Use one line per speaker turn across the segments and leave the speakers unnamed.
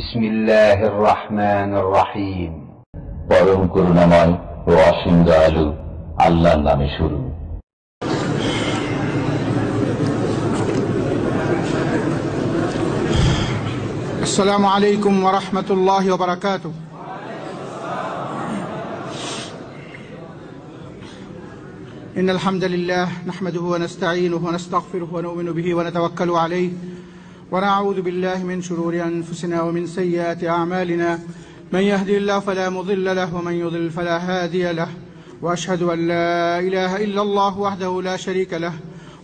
بسم الله الرحمن الرحيم পরম করুণাময় ماي অসীম دالو الله নামে شروع السلام عليكم ورحمة الله وبركاته إن الحمد لله نحمده ونستعينه ونستغفره ونؤمن به ونتوكل عليه ونعوذ بالله من شرور أنفسنا ومن سيئات أعمالنا من يهدي الله فلا مضل له ومن يضل فلا هادي له وأشهد أن لا إله إلا الله وحده لا شريك له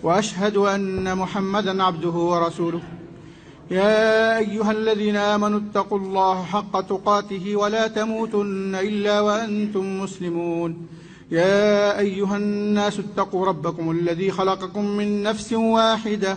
وأشهد أن محمدا عبده ورسوله يا أيها الذين آمنوا اتقوا الله حق تقاته ولا تموتن إلا وأنتم مسلمون يا أيها الناس اتقوا ربكم الذي خلقكم من نفس واحدة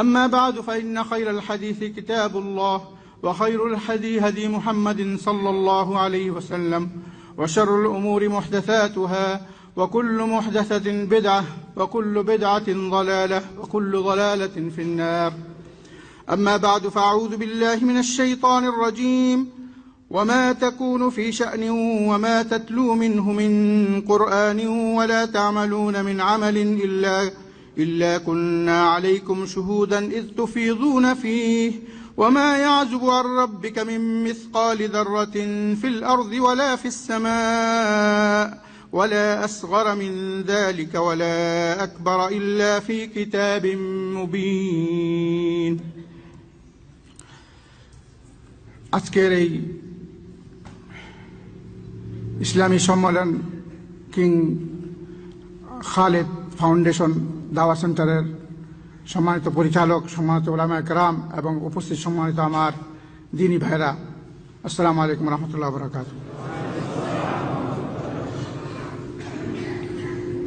أما بعد فإن خير الحديث كتاب الله وخير الحدي هدي محمد صلى الله عليه وسلم وشر الأمور محدثاتها وكل محدثة بدعة وكل بدعة ضلالة وكل ضلالة في النار أما بعد فأعوذ بالله من الشيطان الرجيم وما تكون في شأن وما تتلو منه من قرآن ولا تعملون من عمل إلا إلا كنا عليكم شهودا إذ تفيضون فيه وما يعزب عن ربك من مثقال ذرة في الأرض ولا في السماء ولا أصغر من ذلك ولا أكبر إلا في كتاب مبين أذكري إسلامي شمولا كين خالد فاونديشن দাওয়া সেন্টারের সম্মানিত পরিচালক সম্মানিত ওলামা একরাম এবং উপস্থিত সম্মানিত আমার দিনী ভাইরা আসসালামু আলাইকুম রহমতুল্লাহ বরাকাত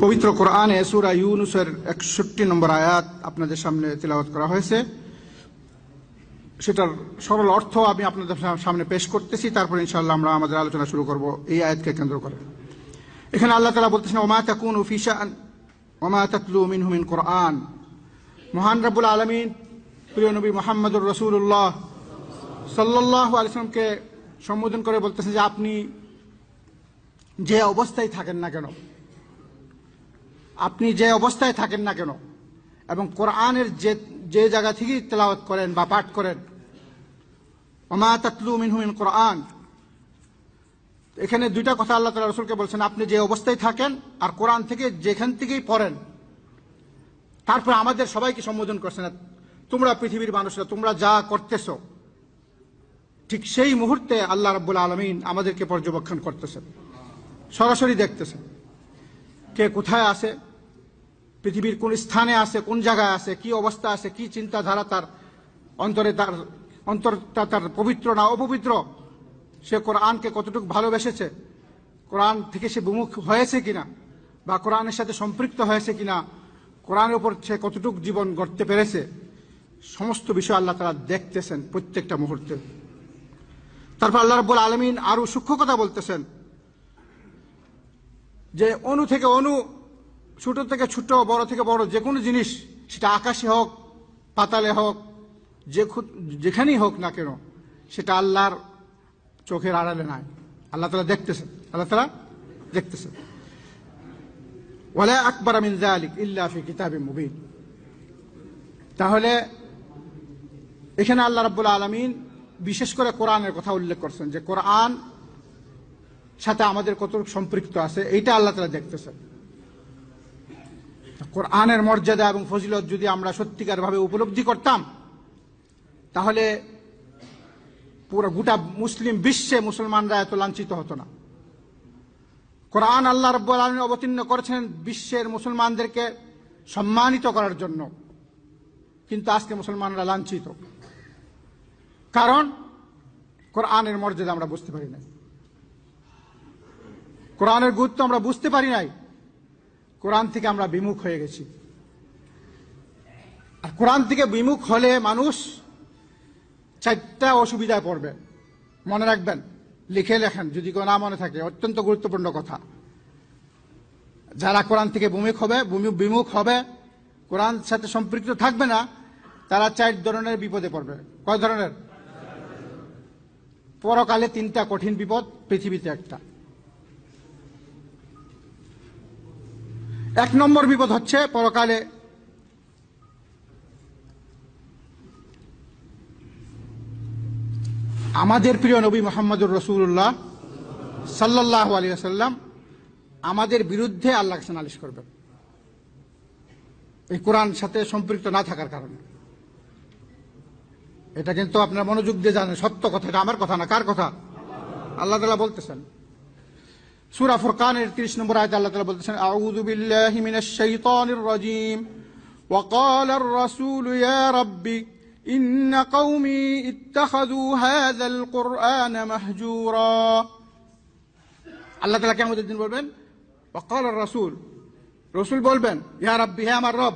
পবিত্র কোরআনে সুরা ইউনুসের একষট্টি নম্বর আয়াত আপনাদের সামনে তিলাওয়াত করা হয়েছে সেটার সরল অর্থ আমি আপনাদের সামনে পেশ করতেছি তারপর ইনশাল্লাহ আমরা আমাদের আলোচনা শুরু করব এই আয়াতকে কেন্দ্র করে এখানে আল্লাহ তালা বলতেছেন ওমা তাকুন উফিসা ওমা তাতলু মিন হুমিন কোরআন মহান রাবুল আলমিন প্রিয় নবী মোহাম্মদুর রসুল্লাহ সাল্লাহ আলিয়ামকে সম্বোধন করে বলতেছেন যে আপনি যে অবস্থায় থাকেন না কেন আপনি যে অবস্থায় থাকেন না কেন এবং কোরআনের যে যে জায়গা থেকেই তেলাওয়াত করেন বা পাঠ করেন ওমা তাতলু মিন হুমিন কোরআন এখানে দুইটা কথা আল্লাহ তালা রসুলকে বলছেন আপনি যে অবস্থায় থাকেন আর কোরআন থেকে যেখান থেকেই পড়েন তারপর আমাদের সবাইকে সম্বোধন করছেন তোমরা পৃথিবীর মানুষরা তোমরা যা করতেছ ঠিক সেই মুহূর্তে আল্লাহ রাবুল আলমিন আমাদেরকে পর্যবেক্ষণ করতেছেন সরাসরি দেখতেছেন কে কোথায় আছে পৃথিবীর কোন স্থানে আছে কোন জায়গায় আছে কি অবস্থা আছে কি চিন্তাধারা তার অন্তরে তার অন্তরটা তার পবিত্র না অপবিত্র সে কোরআনকে কতটুকু ভালোবেসেছে কোরআন থেকে সে বিমুখ হয়েছে কিনা বা কোরআনের সাথে সম্পৃক্ত হয়েছে কিনা কোরআনের উপর সে কতটুকু জীবন গড়তে পেরেছে সমস্ত বিষয় আল্লাহ তারা দেখতেছেন প্রত্যেকটা মুহূর্তে তারপর আল্লাহ রব্বুল আলমিন আরও সূক্ষ্ম কথা বলতেছেন যে অনু থেকে অনু ছোট থেকে ছোট বড় থেকে বড় যে কোনো জিনিস সেটা আকাশে হোক পাতালে হোক যে যেখানেই হোক না কেন সেটা আল্লাহর চোখের আড়ালে নাই আল্লাহ তালা দেখতেছেন আল্লাহ তালা দেখতেছেন ওয়ালা আকবর আমিন জালিক ইল্লাফি কিতাবি মুবিন তাহলে এখানে আল্লাহ রাবুল আলামিন বিশেষ করে কোরআনের কথা উল্লেখ করছেন যে কোরআন সাথে আমাদের কত সম্পৃক্ত আছে এইটা আল্লাহ তালা দেখতেছেন কোরআনের মর্যাদা এবং ফজিলত যদি আমরা সত্যিকারভাবে উপলব্ধি করতাম তাহলে পুরো গোটা মুসলিম বিশ্বে মুসলমানরা এত লাঞ্ছিত হতো না কোরআন আল্লাহ রব অবতীর্ণ করেছেন বিশ্বের মুসলমানদেরকে সম্মানিত করার জন্য কিন্তু আজকে মুসলমানরা লাঞ্ছিত কারণ কোরআনের মর্যাদা আমরা বুঝতে পারি নাই কোরআনের গুরুত্ব আমরা বুঝতে পারি নাই কোরআন থেকে আমরা বিমুখ হয়ে গেছি আর কোরআন থেকে বিমুখ হলে মানুষ চারটা অসুবিধায় পড়বে মনে রাখবেন লিখে লেখেন যদি কেউ না মনে থাকে অত্যন্ত গুরুত্বপূর্ণ কথা যারা কোরআন থেকে ভূমিক হবে বিমুখ হবে কোরআন সাথে সম্পৃক্ত থাকবে না তারা চার ধরনের বিপদে পড়বে কয় ধরনের পরকালে তিনটা কঠিন বিপদ পৃথিবীতে একটা এক নম্বর বিপদ হচ্ছে পরকালে আমাদের প্রিয় নবী মোহাম্মদুর রসুল্লাহ সাল্লাহ আলী আসাল্লাম আমাদের বিরুদ্ধে আল্লাহকে নালিশ করবেন এই কোরআন সাথে সম্পৃক্ত না থাকার কারণে এটা কিন্তু আপনার মনোযোগ দিয়ে জানেন সত্য কথা এটা আমার কথা না কার কথা আল্লাহ তালা বলতেছেন সুরা ফুরকানের ত্রিশ নম্বর আয়তে আল্লাহ তালা বলতেছেন আউযু বিল্লাহি মিনাশ শাইতানির রাজিম وقال الرسول يا إن قومي اتخذوا هذا القرآن مهجورا আল্লাহ তালা কেমন দিন বলবেন وقال রসুল রসুল বলবেন ইয়া রাব্বি হে আমার রব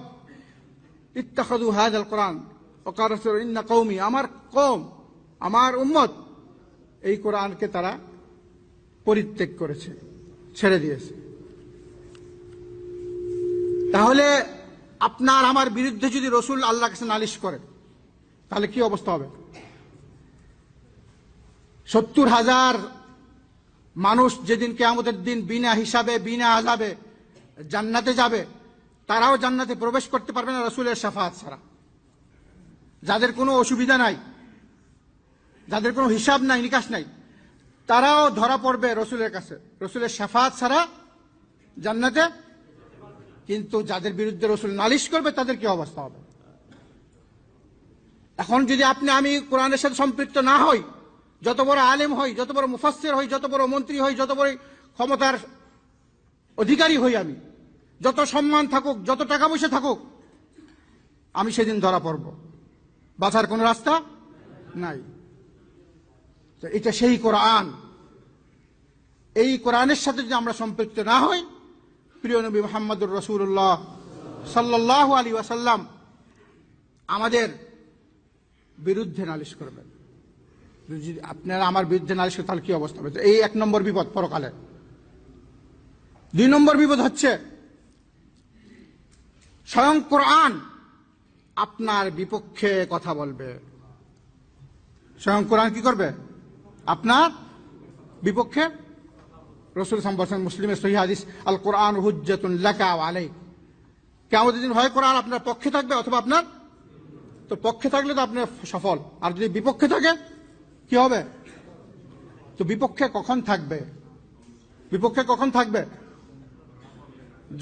ইত্তাখাযু হাযা আল কুরআন وقال ইন ان قومي আমার কম আমার উম্মত এই কোরআনকে তারা পরিত্যাগ করেছে ছেড়ে দিয়েছে তাহলে আপনার আমার বিরুদ্ধে যদি রসুল আল্লাহ কাছে নালিশ করে তাহলে কি অবস্থা হবে সত্তর হাজার মানুষ যেদিনকে আমাদের দিন বিনা হিসাবে বিনা আজাবে জান্নাতে যাবে তারাও জান্নাতে প্রবেশ করতে পারবে না রসুলের সাফাত ছাড়া যাদের কোনো অসুবিধা নাই যাদের কোনো হিসাব নাই নিকাশ নাই তারাও ধরা পড়বে রসুলের কাছে রসুলের সাফাত ছাড়া জান্নাতে কিন্তু যাদের বিরুদ্ধে রসুল নালিশ করবে তাদের কি অবস্থা হবে এখন যদি আপনি আমি কোরআনের সাথে সম্পৃক্ত না হই যত বড় আলেম হই যত বড় মুফাসের হই যত বড় মন্ত্রী হই যত বড় ক্ষমতার অধিকারী হই আমি যত সম্মান থাকুক যত টাকা পয়সা থাকুক আমি সেদিন ধরা পড়ব বাঁচার কোনো রাস্তা নাই তো এটা সেই কোরআন এই কোরআনের সাথে যদি আমরা সম্পৃক্ত না হই প্রিয় নবী মোহাম্মদুর রসুল্লাহ সাল্লাহ আলী ওয়াসাল্লাম আমাদের বিরুদ্ধে নালিশ করবেন যদি আপনারা আমার বিরুদ্ধে নালিশ করেন তাহলে কি অবস্থা হবে এই এক নম্বর বিপদ পরকালে দুই নম্বর বিপদ হচ্ছে স্বয়ং কোরআন আপনার বিপক্ষে কথা বলবে স্বয়ং কোরআন কি করবে আপনার বিপক্ষে রসুল সম্পর্সন মুসলিমের সহি হাদিস আল কোরআন হুজ্জাতুন লাকা আলাই কেমন দিন হয় কোরআন আপনার পক্ষে থাকবে অথবা আপনার তো পক্ষে থাকলে তো আপনার সফল আর যদি বিপক্ষে থাকে কি হবে তো বিপক্ষে কখন থাকবে বিপক্ষে কখন থাকবে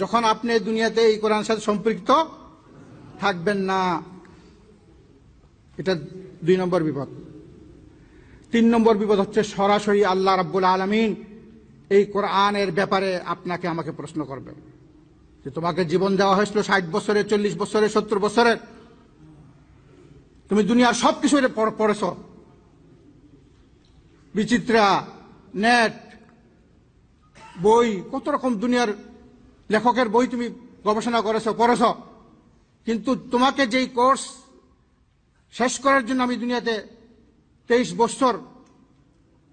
যখন আপনি দুনিয়াতে এই কোরআন সাথে সম্পৃক্ত থাকবেন না এটা দুই নম্বর বিপদ তিন নম্বর বিপদ হচ্ছে সরাসরি আল্লাহ রাব্বুল আলমিন এই কোরআনের ব্যাপারে আপনাকে আমাকে প্রশ্ন করবে যে তোমাকে জীবন দেওয়া হয়েছিল ষাট বছরে চল্লিশ বছরে সত্তর বছরের তুমি দুনিয়ার সব কিছু পড়েছ বিচিত্রা নেট বই কত রকম দুনিয়ার লেখকের বই তুমি গবেষণা করেছ পড়েছ কিন্তু তোমাকে যেই কোর্স শেষ করার জন্য আমি দুনিয়াতে তেইশ বছর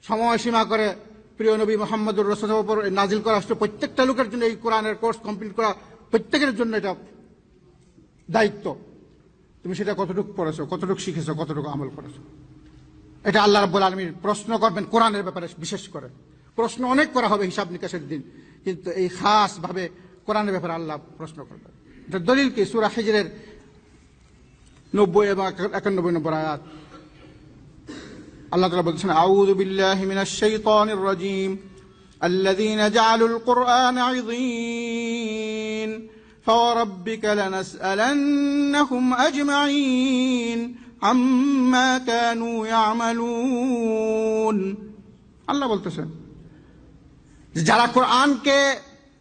সময়সীমা করে প্রিয় নবী মোহাম্মদুর রসদের নাজিল করা আসছে প্রত্যেকটা লোকের জন্য এই কোরআনের কোর্স কমপ্লিট করা প্রত্যেকের জন্য এটা দায়িত্ব তুমি সেটা কতটুকু পড়েছো কতটুকু শিখেছো কতটুকু আমল করেছো এটা আল্লাহ রব্বুল আলমীর প্রশ্ন করবেন কোরআনের ব্যাপারে বিশেষ করে প্রশ্ন অনেক করা হবে হিসাব নিকাশের দিন কিন্তু এই খাস ভাবে কোরআনের ব্যাপারে আল্লাহ প্রশ্ন করবেন এটা দলিল কি সুরা হিজরের নব্বই এবং একানব্বই নম্বর আয়াত আল্লাহ তালা বলছেন আউদ বিল্লাহ মিনাশ শাইতানির রাজিম الذين جعلوا القرآن عظيم فوربك لنسألنهم أجمعين عما كانوا يعملون আল্লাহ বলতেছেন যারা কোরআনকে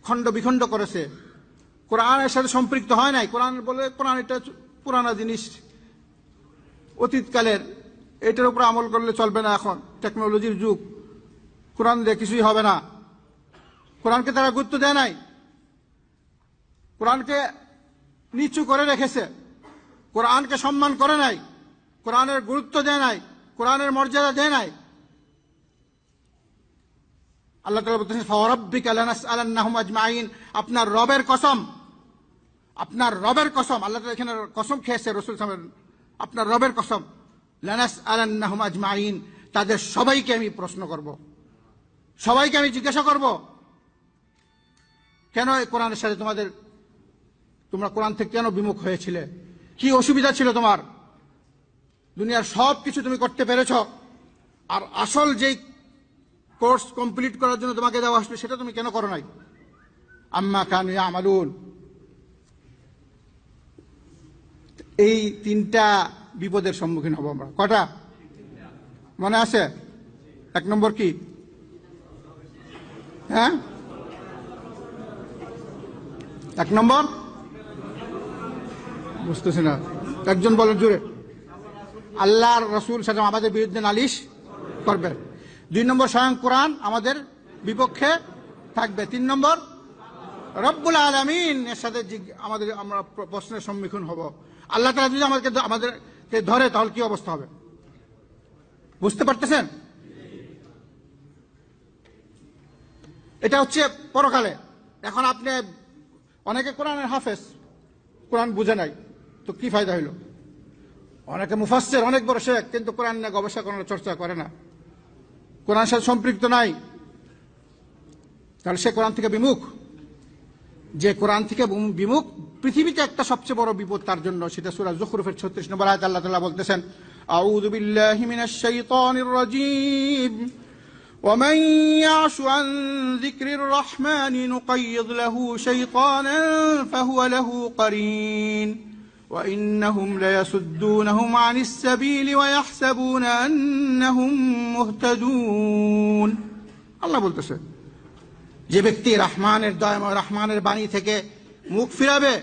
খণ্ড বিখণ্ড করেছে কোরআনের সাথে সম্পৃক্ত হয় নাই কোরআন বলে কোরআন এটা পুরানা জিনিস অতীতকালের এটার উপর আমল করলে চলবে না এখন টেকনোলজির যুগ কোরআন দিয়ে কিছুই হবে না কোরআনকে তারা গুরুত্ব দেয় নাই কোরআনকে নিচু করে রেখেছে কোরআনকে সম্মান করে নাই কোরআনের গুরুত্ব দেয় নাই কোরআনের মর্যাদা দেয় নাই আল্লাহ তালা বলতেছেন ফরব্বিক আল্লাহ আজমাইন আপনার রবের কসম আপনার রবের কসম আল্লাহ তালা এখানে কসম খেয়েছে রসুল আপনার রবের কসম লানাস আলান্নাহম আজমাইন তাদের সবাইকে আমি প্রশ্ন করব সবাইকে আমি জিজ্ঞাসা করব কেন কোরআনের সাথে তোমাদের তোমরা কোরআন থেকে কেন বিমুখ হয়েছিলে কি অসুবিধা ছিল তোমার দুনিয়ার সব কিছু তুমি করতে পেরেছ আর আসল যেই কোর্স কমপ্লিট করার জন্য তোমাকে দেওয়া আসবে সেটা তুমি কেন করো নাই আম্মা কানু আমালুন এই তিনটা বিপদের সম্মুখীন হব আমরা কটা মনে আছে এক নম্বর কি হ্যাঁ এক নম্বর বুঝতেছি না একজন বলেন জোরে আল্লাহর রসুল সাজাম আমাদের বিরুদ্ধে নালিশ করবে দুই নম্বর স্বয়ং কোরআন আমাদের বিপক্ষে থাকবে তিন নম্বর রব্বুল আলমিন এর সাথে আমাদের আমরা প্রশ্নের সম্মুখীন হব আল্লাহ তালা যদি আমাদেরকে আমাদেরকে ধরে তাহলে কি অবস্থা হবে বুঝতে পারতেছেন এটা হচ্ছে পরকালে এখন আপনি অনেকে কোরআনের হাফেজ কোরআন বুঝে নাই তো কি ফায়দা হইল অনেকে মুফাসের অনেক বড় শেখ কিন্তু কোরআন নিয়ে গবেষণা করার চর্চা করে না কোরআন সাথে সম্পৃক্ত নাই তাহলে সে কোরআন থেকে বিমুখ যে কোরআন থেকে বিমুখ পৃথিবীতে একটা সবচেয়ে বড় বিপদ তার জন্য সেটা সুরা জখরুফের ছত্রিশ নম্বর আয়াত আল্লাহ তালা বলতেছেন أعوذ بالله من الشيطان الرجيم ومن يعش عن ذكر الرحمن نقيض له شيطانا فهو له قرين وإنهم ليصدونهم عن السبيل ويحسبون أنهم مهتدون আল্লাহ বলতেছে যে ব্যক্তি রহমানের দয় রহমানের বাণী থেকে মুখ ফিরাবে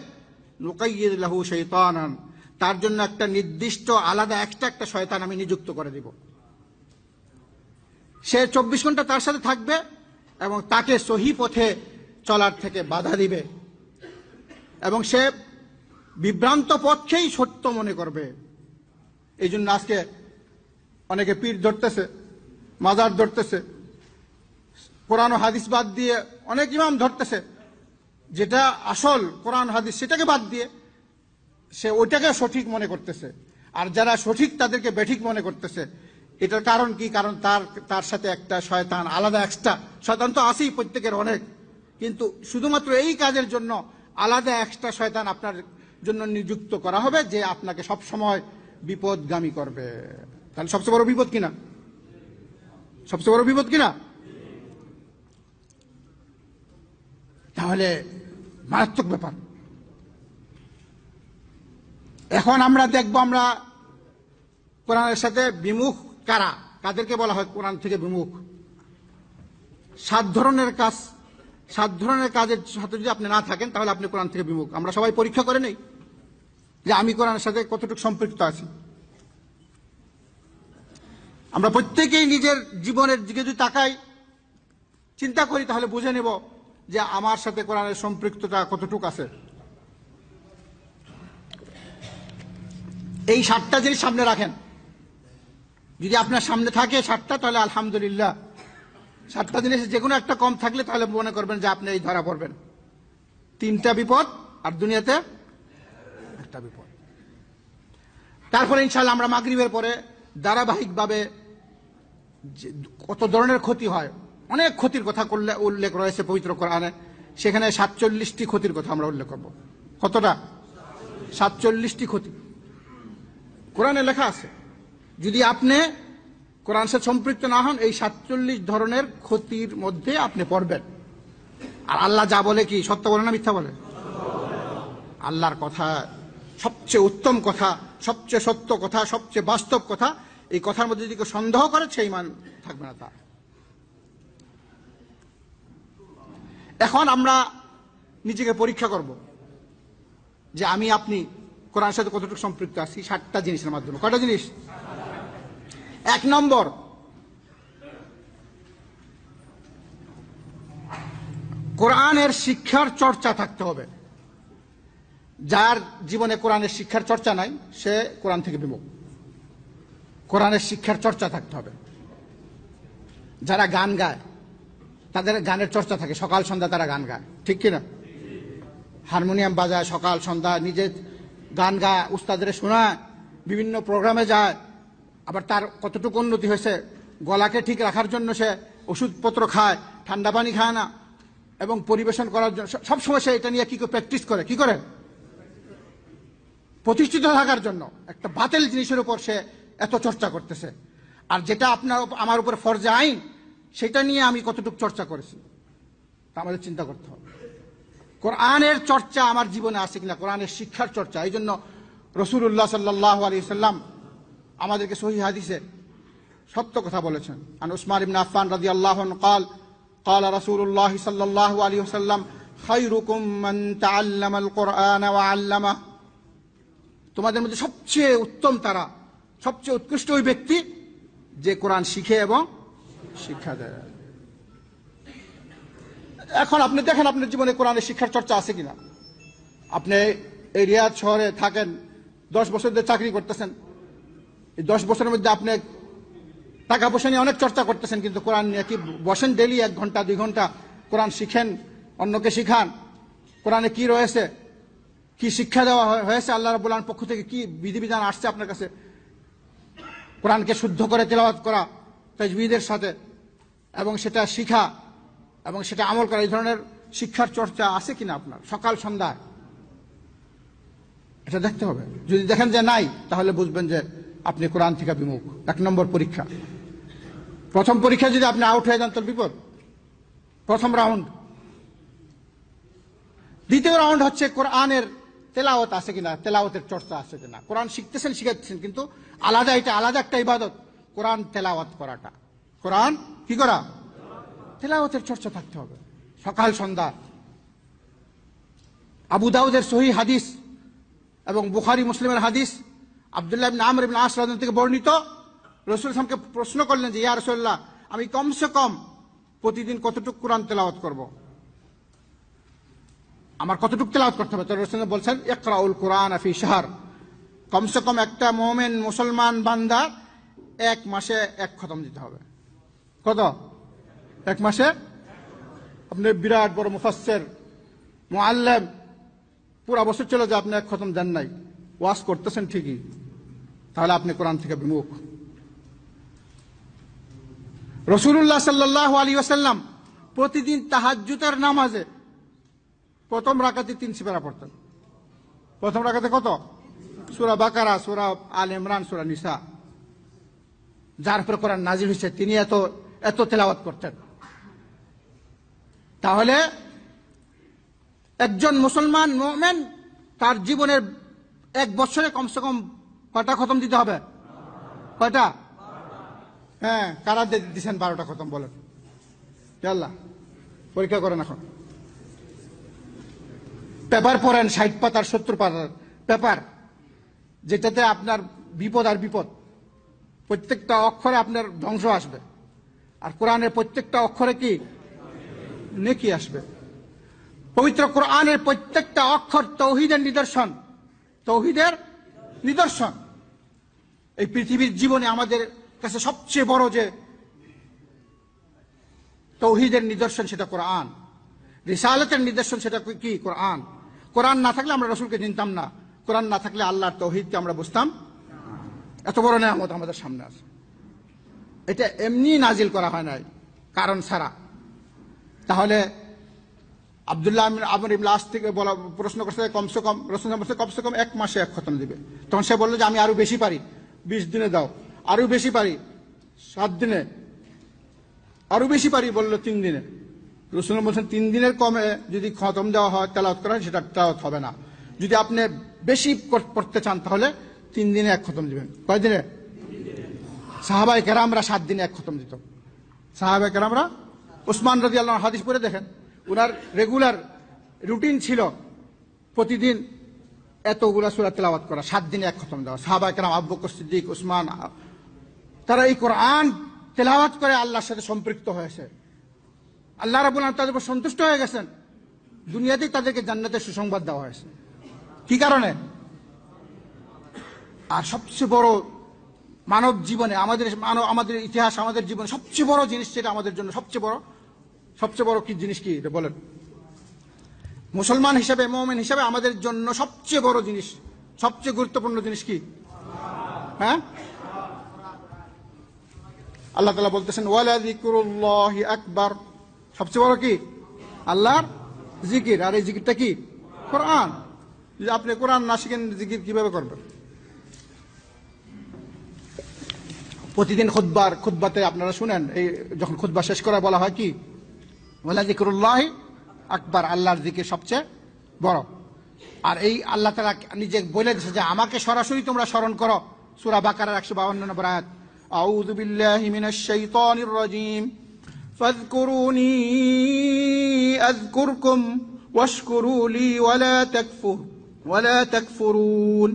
নুকাইয়িদ লাহু শৈতানান তার জন্য একটা নির্দিষ্ট আলাদা একটা একটা শয়তান আমি নিযুক্ত করে দিব সে চব্বিশ ঘন্টা তার সাথে থাকবে এবং তাকে সহি পথে চলার থেকে বাধা দিবে এবং সে বিভ্রান্ত পক্ষেই সত্য মনে করবে এই জন্য আজকে অনেকে পীর ধরতেছে মাজার ধরতেছে কোরআন হাদিস বাদ দিয়ে অনেক ইমাম ধরতেছে যেটা আসল কোরআন হাদিস সেটাকে বাদ দিয়ে সে ওইটাকে সঠিক মনে করতেছে আর যারা সঠিক তাদেরকে বেঠিক মনে করতেছে এটার কারণ কি কারণ তার তার সাথে একটা শয়তান আলাদা এক্সট্রা শয়তান তো আছেই প্রত্যেকের অনেক কিন্তু শুধুমাত্র এই কাজের জন্য আলাদা এক্সট্রা শয়তান আপনার জন্য নিযুক্ত করা হবে যে আপনাকে সব সময় বিপদগামী করবে তাহলে সবচেয়ে বড় বিপদ কিনা সবচেয়ে বড় বিপদ কিনা তাহলে মারাত্মক ব্যাপার এখন আমরা দেখব আমরা কোরআনের সাথে বিমুখ কারা কাদেরকে বলা হয় কোরআন থেকে বিমুখ সাত ধরনের কাজ সাত ধরনের কাজের সাথে যদি আপনি না থাকেন তাহলে আপনি কোরআন থেকে বিমুখ আমরা সবাই পরীক্ষা করে নেই যে আমি কোরআনের সাথে কতটুকু সম্পৃক্ত আছি আমরা প্রত্যেকেই নিজের জীবনের দিকে যদি তাকাই চিন্তা করি তাহলে বুঝে নেব যে আমার সাথে কোরআনের সম্পৃক্ততা কতটুকু আছে এই সাতটা জিনিস সামনে রাখেন যদি আপনার সামনে থাকে সাতটা তাহলে আলহামদুলিল্লাহ সাতটা জিনিস যে কোনো একটা কম থাকলে তাহলে মনে করবেন যে আপনি এই ধরা পড়বেন তিনটা বিপদ আর দুনিয়াতে তারপরে ইনশাল্লাহ আমরা মাগরীবের পরে ধারাবাহিকভাবে কত ধরনের ক্ষতি হয় অনেক ক্ষতির কথা করলে উল্লেখ রয়েছে পবিত্র কোরআনে সেখানে সাতচল্লিশটি ক্ষতির কথা আমরা উল্লেখ করব কতটা সাতচল্লিশটি ক্ষতি কোরআনে লেখা আছে যদি আপনি কোরআন সাথে সম্পৃক্ত না হন এই সাতচল্লিশ ধরনের ক্ষতির মধ্যে আপনি পড়বেন আর আল্লাহ যা বলে কি সত্য বলে না মিথ্যা বলে আল্লাহর কথা সবচেয়ে উত্তম কথা সবচেয়ে সত্য কথা সবচেয়ে বাস্তব কথা এই কথার মধ্যে যদি কেউ সন্দেহ করে সেই মান থাকবে না তা এখন আমরা নিজেকে পরীক্ষা করব যে আমি আপনি কোরআন সাথে কতটুকু সম্পৃক্ত আছি সাতটা জিনিসের মাধ্যমে কটা জিনিস এক নম্বর কোরআনের শিক্ষার চর্চা থাকতে হবে যার জীবনে কোরআনের শিক্ষার চর্চা নাই সে কোরআন থেকে বিমুখ কোরআনের শিক্ষার চর্চা থাকতে হবে যারা গান গায় তাদের গানের চর্চা থাকে সকাল সন্ধ্যা তারা গান গায় ঠিক কিনা হারমোনিয়াম বাজায় সকাল সন্ধ্যা নিজে গান গায় উস্তাদের শোনায় বিভিন্ন প্রোগ্রামে যায় আবার তার কতটুকু উন্নতি হয়েছে গলাকে ঠিক রাখার জন্য সে ওষুধপত্র খায় ঠান্ডা পানি খায় না এবং পরিবেশন করার জন্য সবসময় সে এটা নিয়ে কী প্র্যাকটিস করে কি করে প্রতিষ্ঠিত থাকার জন্য একটা বাতিল জিনিসের উপর সে এত চর্চা করতেছে আর যেটা আপনার আমার উপর ফরজে আইন সেটা নিয়ে আমি কতটুকু চর্চা করেছি তা আমাদের চিন্তা করতে হবে কোরআনের চর্চা আমার জীবনে আসে কিনা কোরআনের শিক্ষার চর্চা এই জন্য রসুল্লাহ সাল্লাহ আলী সাল্লাম আমাদেরকে সহি হাদিসে সত্য কথা বলেছেন আন উসমান ইমন আফান রাজি আল্লাহ কাল কাল رسول الله صلى الله عليه وسلم তোমাদের মধ্যে সবচেয়ে উত্তম তারা সবচেয়ে উৎকৃষ্ট ওই ব্যক্তি যে কোরআন শিখে এবং শিক্ষা দেয় এখন আপনি দেখেন আপনার জীবনে কোরআনের শিক্ষার চর্চা আছে কিনা আপনি এই রিয়াদ শহরে থাকেন দশ বছর ধরে চাকরি করতেছেন এই দশ বছরের মধ্যে আপনি টাকা পয়সা নিয়ে অনেক চর্চা করতেছেন কিন্তু কোরআন নিয়ে কি বসেন ডেলি এক ঘন্টা দুই ঘন্টা কোরআন শিখেন অন্যকে শিখান কোরআনে কি রয়েছে কি শিক্ষা দেওয়া হয়েছে আল্লাহ রাবুল্লাহর পক্ষ থেকে কি বিধিবিধান আসছে আপনার কাছে কোরআনকে শুদ্ধ করে তেলাওয়াত করা তাজবিদের সাথে এবং সেটা শিখা এবং সেটা আমল করা এই ধরনের শিক্ষার চর্চা আছে কিনা আপনার সকাল সন্ধ্যায় এটা দেখতে হবে যদি দেখেন যে নাই তাহলে বুঝবেন যে আপনি কোরআন থেকে বিমুখ এক নম্বর পরীক্ষা প্রথম পরীক্ষা যদি আপনি আউট হয়ে যান তোর বিপদ প্রথম রাউন্ড দ্বিতীয় রাউন্ড হচ্ছে কোরআনের তেলাওয়াত আছে কিনা তেলাওয়াতের চর্চা আছে কিনা কোরআন শিখতেছেন শিখাচ্ছেন কিন্তু আলাদা এটা আলাদা একটা ইবাদত কোরআন তেলাওয়াত করাটা কোরআন কি করা তেলাওয়াতের চর্চা থাকতে হবে সকাল সন্ধ্যা আবু দাউদের সহি হাদিস এবং বুখারি মুসলিমের হাদিস আবদুল্লাহ আমর ইবিন আসলাদ থেকে বর্ণিত রসুল ইসলামকে প্রশ্ন করলেন যে ইয়া রসুল্লাহ আমি কমসে কম প্রতিদিন কতটুকু কোরআন তেলাওয়াত করবো আমার কতটুকু তেলাওয়াত করতে হবে তো রসুল বলছেন একরাউল কোরআন আফি শাহর কমসে কম একটা মোমেন মুসলমান বান্দা এক মাসে এক খতম দিতে হবে কত এক মাসে আপনি বিরাট বড় মুফাসের মোয়াল্লেম পুরা বছর চলে যে আপনি এক খতম দেন নাই ওয়াশ করতেছেন ঠিকই তাহলে আপনি কোরআন থেকে বিমুখ রসুল্লাহ সাল্লাহ আলী আসাল্লাম প্রতিদিন তাহাজুতের নামাজে প্রথম রাখাতে তিন সিপারা পড়তেন প্রথম রাখাতে কত সুরা বাকারা সুরা আল ইমরান সুরা নিসা যার পর কোরআন নাজির হয়েছে তিনি এত এত তেলাওয়াত করতেন তাহলে একজন মুসলমান মোমেন তার জীবনের এক বছরে কমসে কম কয়টা খতম দিতে হবে কয়টা হ্যাঁ কারা দিচ্ছেন বারোটা খতম বলেন পরীক্ষা করেন এখন পেপার পড়েন ষাট পাতার সত্তর পাতার পেপার যেটাতে আপনার বিপদ আর বিপদ প্রত্যেকটা অক্ষরে আপনার ধ্বংস আসবে আর কোরআনের প্রত্যেকটা অক্ষরে কি নেকি আসবে পবিত্র কোরআনের প্রত্যেকটা অক্ষর তৌহিদের নিদর্শন তৌহিদের নিদর্শন এই পৃথিবীর জীবনে আমাদের কাছে সবচেয়ে বড় যে তৌহিদের নিদর্শন সেটা কোরআন রিসালতের নিদর্শন সেটা কি কোরআন কোরআন না থাকলে আমরা রসুলকে চিনতাম না কোরআন না থাকলে আল্লাহর তৌহিদকে আমরা বুঝতাম এত বড় মত আমাদের সামনে আছে এটা এমনি নাজিল করা হয় নাই কারণ ছাড়া তাহলে আবদুল্লাহ আমর ইমলা থেকে বলা প্রশ্ন করছে কমসে কম রসুন কমসে কম এক মাসে এক খতন দিবে তখন সে বললো যে আমি আরো বেশি পারি বিশ দিনে দাও আরো বেশি পারি সাত দিনে আরো বেশি পারি বললো তিন দিনে রসুল বলছেন তিন দিনের কমে যদি খতম দেওয়া হয় তেলাওত করা সেটা তেলাওত হবে না যদি আপনি বেশি পড়তে চান তাহলে তিন দিনে এক খতম দিবেন দিনে সাহাবাই কেরামরা সাত দিনে এক খতম দিত সাহাবাই কেরামরা উসমান রদি আল্লাহ হাদিস পরে দেখেন ওনার রেগুলার রুটিন ছিল প্রতিদিন এতগুলা সুরা তেলাওয়াত করা সাত দিনে এক খতম দেওয়া সাহাবাই কেরাম আব্বকর সিদ্দিক উসমান তারা এই কোরআন তেলাওয়াত করে আল্লাহর সাথে সম্পৃক্ত হয়েছে আল্লাহ রাবুল তাদের উপর সন্তুষ্ট হয়ে গেছেন দুনিয়াতেই তাদেরকে জান্নাতের সুসংবাদ দেওয়া হয়েছে কি কারণে আর সবচেয়ে বড় মানব জীবনে আমাদের মানব আমাদের ইতিহাস আমাদের জীবনে সবচেয়ে বড় জিনিস যেটা আমাদের জন্য সবচেয়ে বড় সবচেয়ে বড় কি জিনিস কি বলেন মুসলমান হিসাবে মোমেন হিসাবে আমাদের জন্য সবচেয়ে বড় জিনিস সবচেয়ে গুরুত্বপূর্ণ জিনিস কি হ্যাঁ আল্লাহ তালা বলতেছেন ওয়ালা আকবর সবচেয়ে বড় কি আল্লাহর জিকির আর এই জিকিরটা কি কোরআন যদি আপনি কোরআন না শিখেন জিকির কিভাবে করবেন প্রতিদিন খুদ্বার খুদ্বাতে আপনারা শুনেন এই যখন খুদ্বা শেষ করা বলা হয় কি বলা জিকরুল্লাহ আকবার আল্লাহর জিকির সবচেয়ে বড় আর এই আল্লাহ তালা নিজে বলে দিচ্ছে যে আমাকে সরাসরি তোমরা স্মরণ করো সুরা বাকার একশো বাউন্ন নম্বর আয়াত আউযু মিনাশ শাইতানির فاذكروني أذكركم واشكروا لي ولا تكفر ولا تكفرون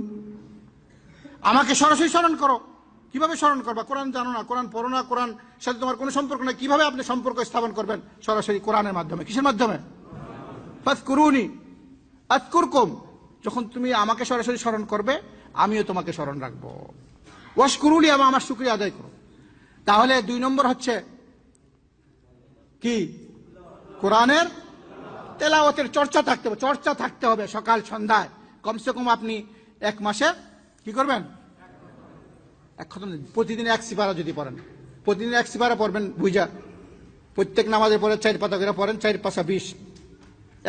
আমাকে সরাসরি
স্মরণ করো কিভাবে স্মরণ করবা কোরআন জানো না কোরআন পড়ো না কোরআন সাথে তোমার কোনো সম্পর্ক না কিভাবে আপনি সম্পর্ক স্থাপন করবেন সরাসরি কোরআনের মাধ্যমে কিসের মাধ্যমে ফাজকুরুনি আজকুরকুম যখন তুমি আমাকে সরাসরি স্মরণ করবে আমিও তোমাকে স্মরণ রাখবো ওয়াশকুরুলি আমার আমার শুক্রিয়া আদায় করো তাহলে দুই নম্বর হচ্ছে কি কোরআনের তেলাওয়াতের চর্চা থাকতে হবে চর্চা থাকতে হবে সকাল সন্ধ্যায় কমসে কম আপনি এক মাসে কি করবেন প্রতিদিন এক সিপারা যদি পড়েন প্রতিদিন এক সিপারা পড়বেন বুঝা প্রত্যেক নামাজের পরে চার পাতা করে পড়েন চার পাশা বিশ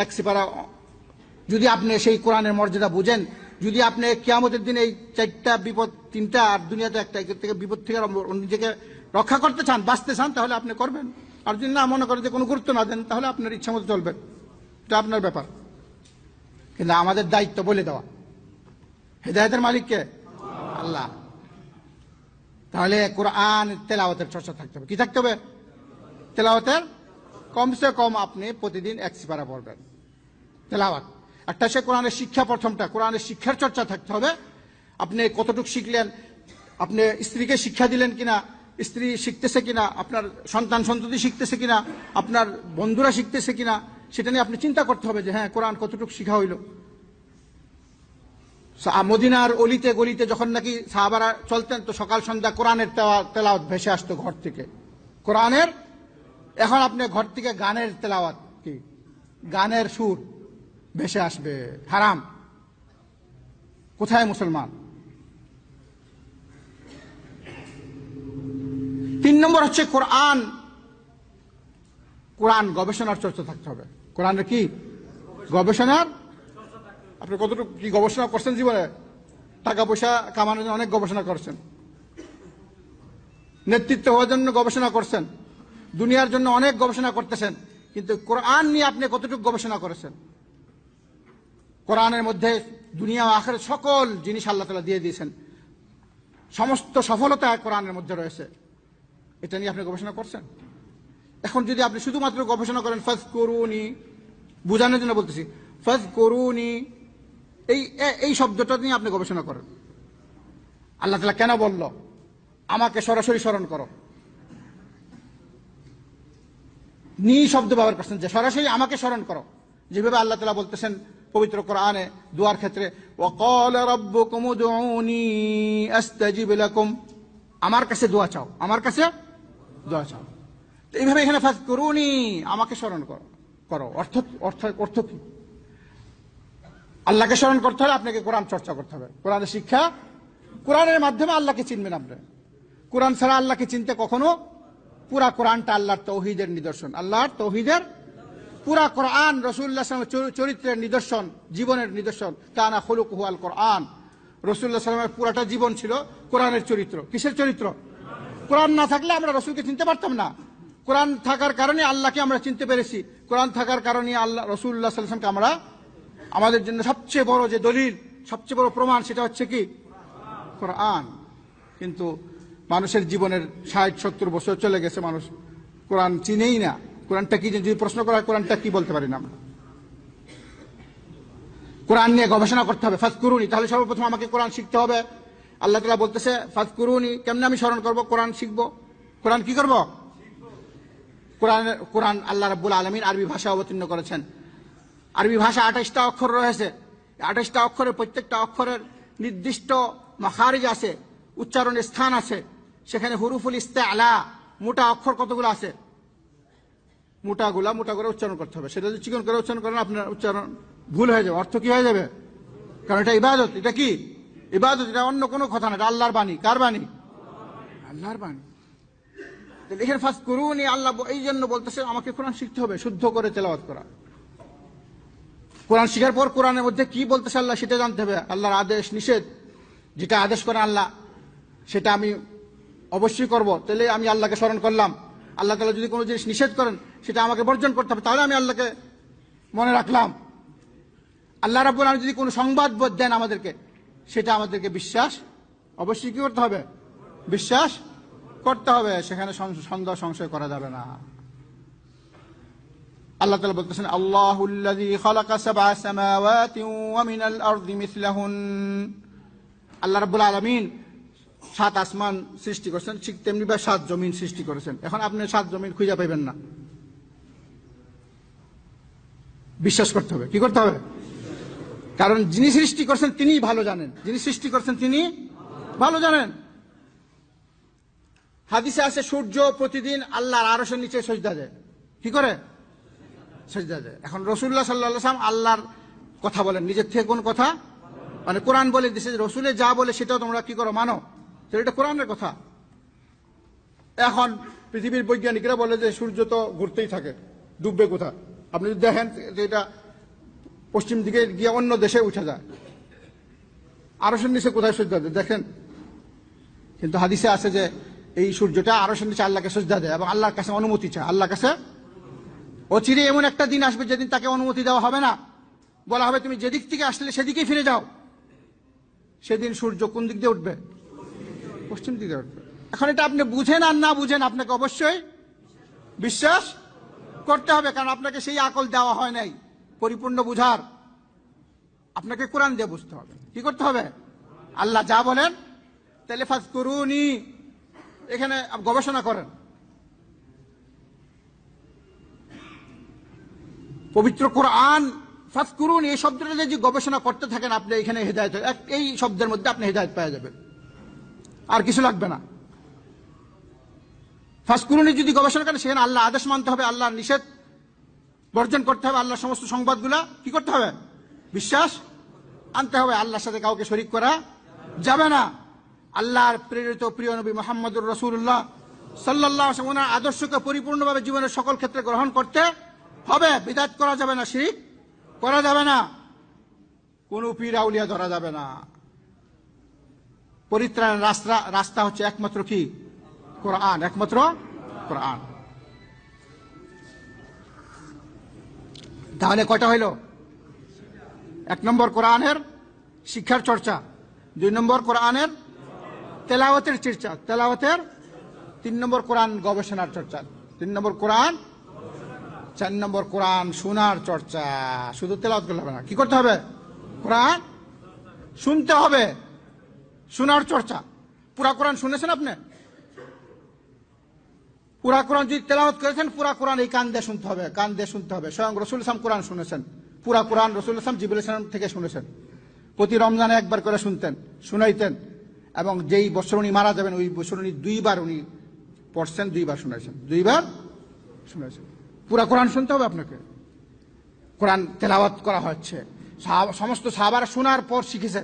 এক সিপারা যদি আপনি সেই কোরআনের মর্যাদা বুঝেন যদি আপনি কেয়ামতের দিন এই চারটা বিপদ তিনটা আর দুনিয়াতে একটা থেকে বিপদ থেকে নিজেকে রক্ষা করতে চান বাঁচতে চান তাহলে আপনি করবেন আর যদি না মনে করে যে কোনো গুরুত্ব না দেন তাহলে আপনার ইচ্ছা মতো চলবে এটা আপনার ব্যাপার কিন্তু আমাদের দায়িত্ব বলে দেওয়া হেদায়তের মালিককে আল্লাহ তাহলে কোরআন তেলাওয়াতের চর্চা থাকতে হবে কি থাকতে হবে তেলাওয়াতের কমসে কম আপনি প্রতিদিন এক সিপারা পড়বেন তেলাওয়াত একটা সে কোরআনের শিক্ষা প্রথমটা কোরআনের শিক্ষার চর্চা থাকতে হবে আপনি কতটুকু শিখলেন আপনি স্ত্রীকে শিক্ষা দিলেন কিনা স্ত্রী শিখতেছে কিনা আপনার সন্তান সন্ততি শিখতেছে কিনা আপনার বন্ধুরা শিখতেছে কিনা সেটা নিয়ে আপনি চিন্তা করতে হবে যে হ্যাঁ কোরআন কতটুকু শিখা হইল মদিনার অলিতে গলিতে যখন নাকি সাহাবারা চলতেন তো সকাল সন্ধ্যা কোরআনের তেলাওয়াত ভেসে আসতো ঘর থেকে কোরআনের এখন আপনি ঘর থেকে গানের তেলাওয়াত কি গানের সুর ভেসে আসবে হারাম কোথায় মুসলমান তিন নম্বর হচ্ছে কোরআন কোরআন গবেষণার চর্চা থাকতে হবে কোরআনের কি গবেষণার আপনি কতটুকু কি গবেষণা করছেন জীবনে টাকা পয়সা কামানোর জন্য অনেক গবেষণা করছেন নেতৃত্ব হওয়ার জন্য গবেষণা করছেন দুনিয়ার জন্য অনেক গবেষণা করতেছেন কিন্তু কোরআন নিয়ে আপনি কতটুকু গবেষণা করেছেন কোরআনের মধ্যে দুনিয়া আখের সকল জিনিস আল্লাহ তালা দিয়ে দিয়েছেন সমস্ত সফলতা কোরআনের মধ্যে রয়েছে এটা নিয়ে আপনি গবেষণা করছেন এখন যদি আপনি শুধুমাত্র গবেষণা করেন ফাজ করুনি বোঝানোর জন্য বলতেছি ফাজ করুনি এই এই শব্দটা নিয়ে আপনি গবেষণা করেন আল্লাহ তালা কেন বলল আমাকে সরাসরি স্মরণ করো নি শব্দ ব্যবহার করছেন যে সরাসরি আমাকে স্মরণ করো যেভাবে আল্লাহ তালা বলতেছেন পবিত্র কোরআনে দুয়ার ক্ষেত্রে আমার কাছে দোয়া চাও আমার কাছে দোয়া চাও এইভাবে এখানে ফাঁস করুনি আমাকে স্মরণ করো করো অর্থ অর্থ অর্থ কি আল্লাহকে স্মরণ করতে হলে আপনাকে কোরআন চর্চা করতে হবে কোরআনের শিক্ষা কোরআনের মাধ্যমে আল্লাহকে চিনবেন আপনি কোরআন ছাড়া আল্লাহকে চিনতে কখনো পুরা কোরআনটা আল্লাহর তৌহিদের নিদর্শন আল্লাহর তৌহিদের পুরা কোরআন রসুল্লাহ চরিত্রের নিদর্শন জীবনের নিদর্শন কানা হলুক হুয়াল কোরআন রসুল্লাহ সালামের পুরাটা জীবন ছিল কোরআনের চরিত্র কিসের চরিত্র কোরআন না থাকলে আমরা রসুলকে চিনতে পারতাম না কোরআন থাকার কারণে আল্লাহকে আমরা চিনতে পেরেছি কোরআন থাকার কারণে আল্লাহ রসুল্লাহ সাল্লামকে আমরা আমাদের জন্য সবচেয়ে বড় যে দলিল সবচেয়ে বড় প্রমাণ সেটা হচ্ছে কি কোরআন কিন্তু মানুষের জীবনের ষাট সত্তর বছর চলে গেছে মানুষ কোরআন চিনেই না কোরআনটা কি যদি প্রশ্ন করা কোরআনটা কি বলতে পারি না আমরা কোরআন নিয়ে গবেষণা করতে হবে ফার্স্ট করুন তাহলে সর্বপ্রথম আমাকে কোরআন শিখতে হবে আল্লাহ তালা বলতেছে করুনি কেমনে আমি স্মরণ করবো কোরআন শিখবো কোরআন কি করবো কোরআন কোরআন আল্লাহ রাবুল আলমিন আরবি ভাষা অবতীর্ণ করেছেন আরবি ভাষা আঠাশটা অক্ষর রয়েছে আঠাশটা অক্ষরের প্রত্যেকটা অক্ষরের নির্দিষ্ট মাখারিজ আছে উচ্চারণ স্থান আছে সেখানে হুরুফুল ইস্তে আলা মোটা অক্ষর কতগুলো আছে মোটাগুলা মোটা করে উচ্চারণ করতে হবে সেটা যদি চিকন করে উচ্চারণ করেন আপনার উচ্চারণ ভুল হয়ে যাবে অর্থ কি হয়ে যাবে কারণ এটা ইবাদত এটা কি ইবাদত এটা অন্য কোনো কথা না এটা আল্লাহর বাণী কার বাণী আল্লাহর বাণী এর ফার্স্ট করুন আল্লাহ এই জন্য বলতেছে আমাকে কোরআন শিখতে হবে শুদ্ধ করে তেলাওয়াত করা কোরআন শিখার পর কোরআনের মধ্যে কি বলতেছে আল্লাহ সেটা জানতে হবে আল্লাহর আদেশ নিষেধ যেটা আদেশ করে আল্লাহ সেটা আমি অবশ্যই করব তাহলে আমি আল্লাহকে স্মরণ করলাম আল্লাহ তালা যদি কোনো জিনিস নিষেধ করেন সেটা আমাকে বর্জন করতে হবে তাহলে আমি আল্লাহকে মনে রাখলাম আল্লাহ রাবুল আলম যদি কোনো সংবাদ দেন আমাদেরকে সেটা আমাদেরকে বিশ্বাস অবশ্যই কি করতে হবে বিশ্বাস করতে হবে সেখানে সন্দেহ সংশয় করা যাবে না আল্লাহ তালা বলতেছেন আল্লাহুল্লাযী খালাকা সাবআ সামাওয়াতি ওয়া মিনাল আরদি মিছলাহুন আল্লাহ রাব্বুল আলামিন সাত আসমান সৃষ্টি করেছেন ঠিক তেমনি বা সাত জমিন সৃষ্টি করেছেন এখন আপনি সাত জমিন খুঁজে পাইবেন না বিশ্বাস করতে হবে কি করতে হবে কারণ যিনি সৃষ্টি করছেন তিনি ভালো জানেন যিনি সৃষ্টি করছেন তিনি ভালো জানেন হাদিসে আছে সূর্য প্রতিদিন আল্লাহর আরসের নিচে সজদা দেয় কি করে সজদা দেয় এখন রসুল্লাহ সাল্লাম আল্লাহর কথা বলেন নিজের থেকে কোন কথা মানে কোরআন বলে দিছে রসুলে যা বলে সেটাও তোমরা কি করো মানো এটা কোরআনের কথা এখন পৃথিবীর বৈজ্ঞানিকরা বলে যে সূর্য তো ঘুরতেই থাকে ডুববে কোথা আপনি যদি দেখেন এটা পশ্চিম দিকে গিয়ে অন্য দেশে উঠে যায় আরসের নিচে কোথায় সজ্জা দেয় দেখেন কিন্তু হাদিসে আছে যে এই সূর্যটা আরসের নিচে আল্লাহকে সজ্জা দেয় এবং আল্লাহর কাছে অনুমতি চায় আল্লাহর কাছে অচিরে এমন একটা দিন আসবে যেদিন তাকে অনুমতি দেওয়া হবে না বলা হবে তুমি যেদিক থেকে আসলে সেদিকেই ফিরে যাও সেদিন সূর্য কোন দিক দিয়ে উঠবে পশ্চিম দিকে উঠবে এখন এটা আপনি বুঝেন আর না বুঝেন আপনাকে অবশ্যই বিশ্বাস করতে হবে কারণ আপনাকে সেই আকল দেওয়া হয় নাই পরিপূর্ণ বুঝার আপনাকে কোরআন দিয়ে বুঝতে হবে কি করতে হবে আল্লাহ যা বলেন তাহলে ফাজ করুনি এখানে গবেষণা করেন পবিত্র কোরআন ফাজ করুন এই শব্দটা যদি গবেষণা করতে থাকেন আপনি এখানে হেদায়ত এই শব্দের মধ্যে আপনি হেদায়ত পাওয়া যাবেন আর কিছু লাগবে না ফাজ করুন যদি গবেষণা করেন সেখানে আল্লাহ আদেশ মানতে হবে আল্লাহ নিষেধ বর্জন করতে হবে আল্লাহ সমস্ত সংবাদগুলা কি করতে হবে বিশ্বাস আনতে হবে আল্লাহর সাথে কাউকে শরিক করা যাবে না আল্লাহর প্রেরিত প্রিয় নবী মোহাম্মদুর রসুল্লাহ সাল্লাহ ওনার আদর্শকে পরিপূর্ণভাবে জীবনের সকল ক্ষেত্রে গ্রহণ করতে হবে বিদাত করা যাবে না শিরিক করা যাবে না কোন পীরাউলিয়া ধরা যাবে না পরিত্রাণের রাস্তা রাস্তা হচ্ছে একমাত্র কি কোরআন একমাত্র কোরআন তাহলে কয়টা হইল এক নম্বর কোরআনের শিক্ষার চর্চা দুই নম্বর কোরআনের তেলাওয়াতের চর্চা তেলাওয়াতের তিন নম্বর কোরআন গবেষণার চর্চা তিন নম্বর কোরআন চার নম্বর কোরআন শোনার চর্চা শুধু তেলাওয়াত করলে হবে না কি করতে হবে কোরআন শুনতে হবে শোনার চর্চা পুরা কোরআন শুনেছেন আপনি পুরা কোরআন যদি তেলাওত করেছেন পুরা কোরআন এই কান দিয়ে শুনতে হবে কান দিয়ে শুনতে হবে স্বয়ং রসুল ইসলাম কোরআন শুনেছেন পুরা কোরআন রসুল ইসলাম জিবুল ইসলাম থেকে শুনেছেন প্রতি রমজানে একবার করে শুনতেন শুনাইতেন এবং যেই বছর উনি মারা যাবেন ওই বছর উনি দুইবার উনি পড়ছেন দুইবার শুনেছেন দুইবার শুনেছেন পুরা কোরআন শুনতে হবে আপনাকে কোরআন তেলাওয়াত করা হচ্ছে সমস্ত সাহাবার শোনার পর শিখেছে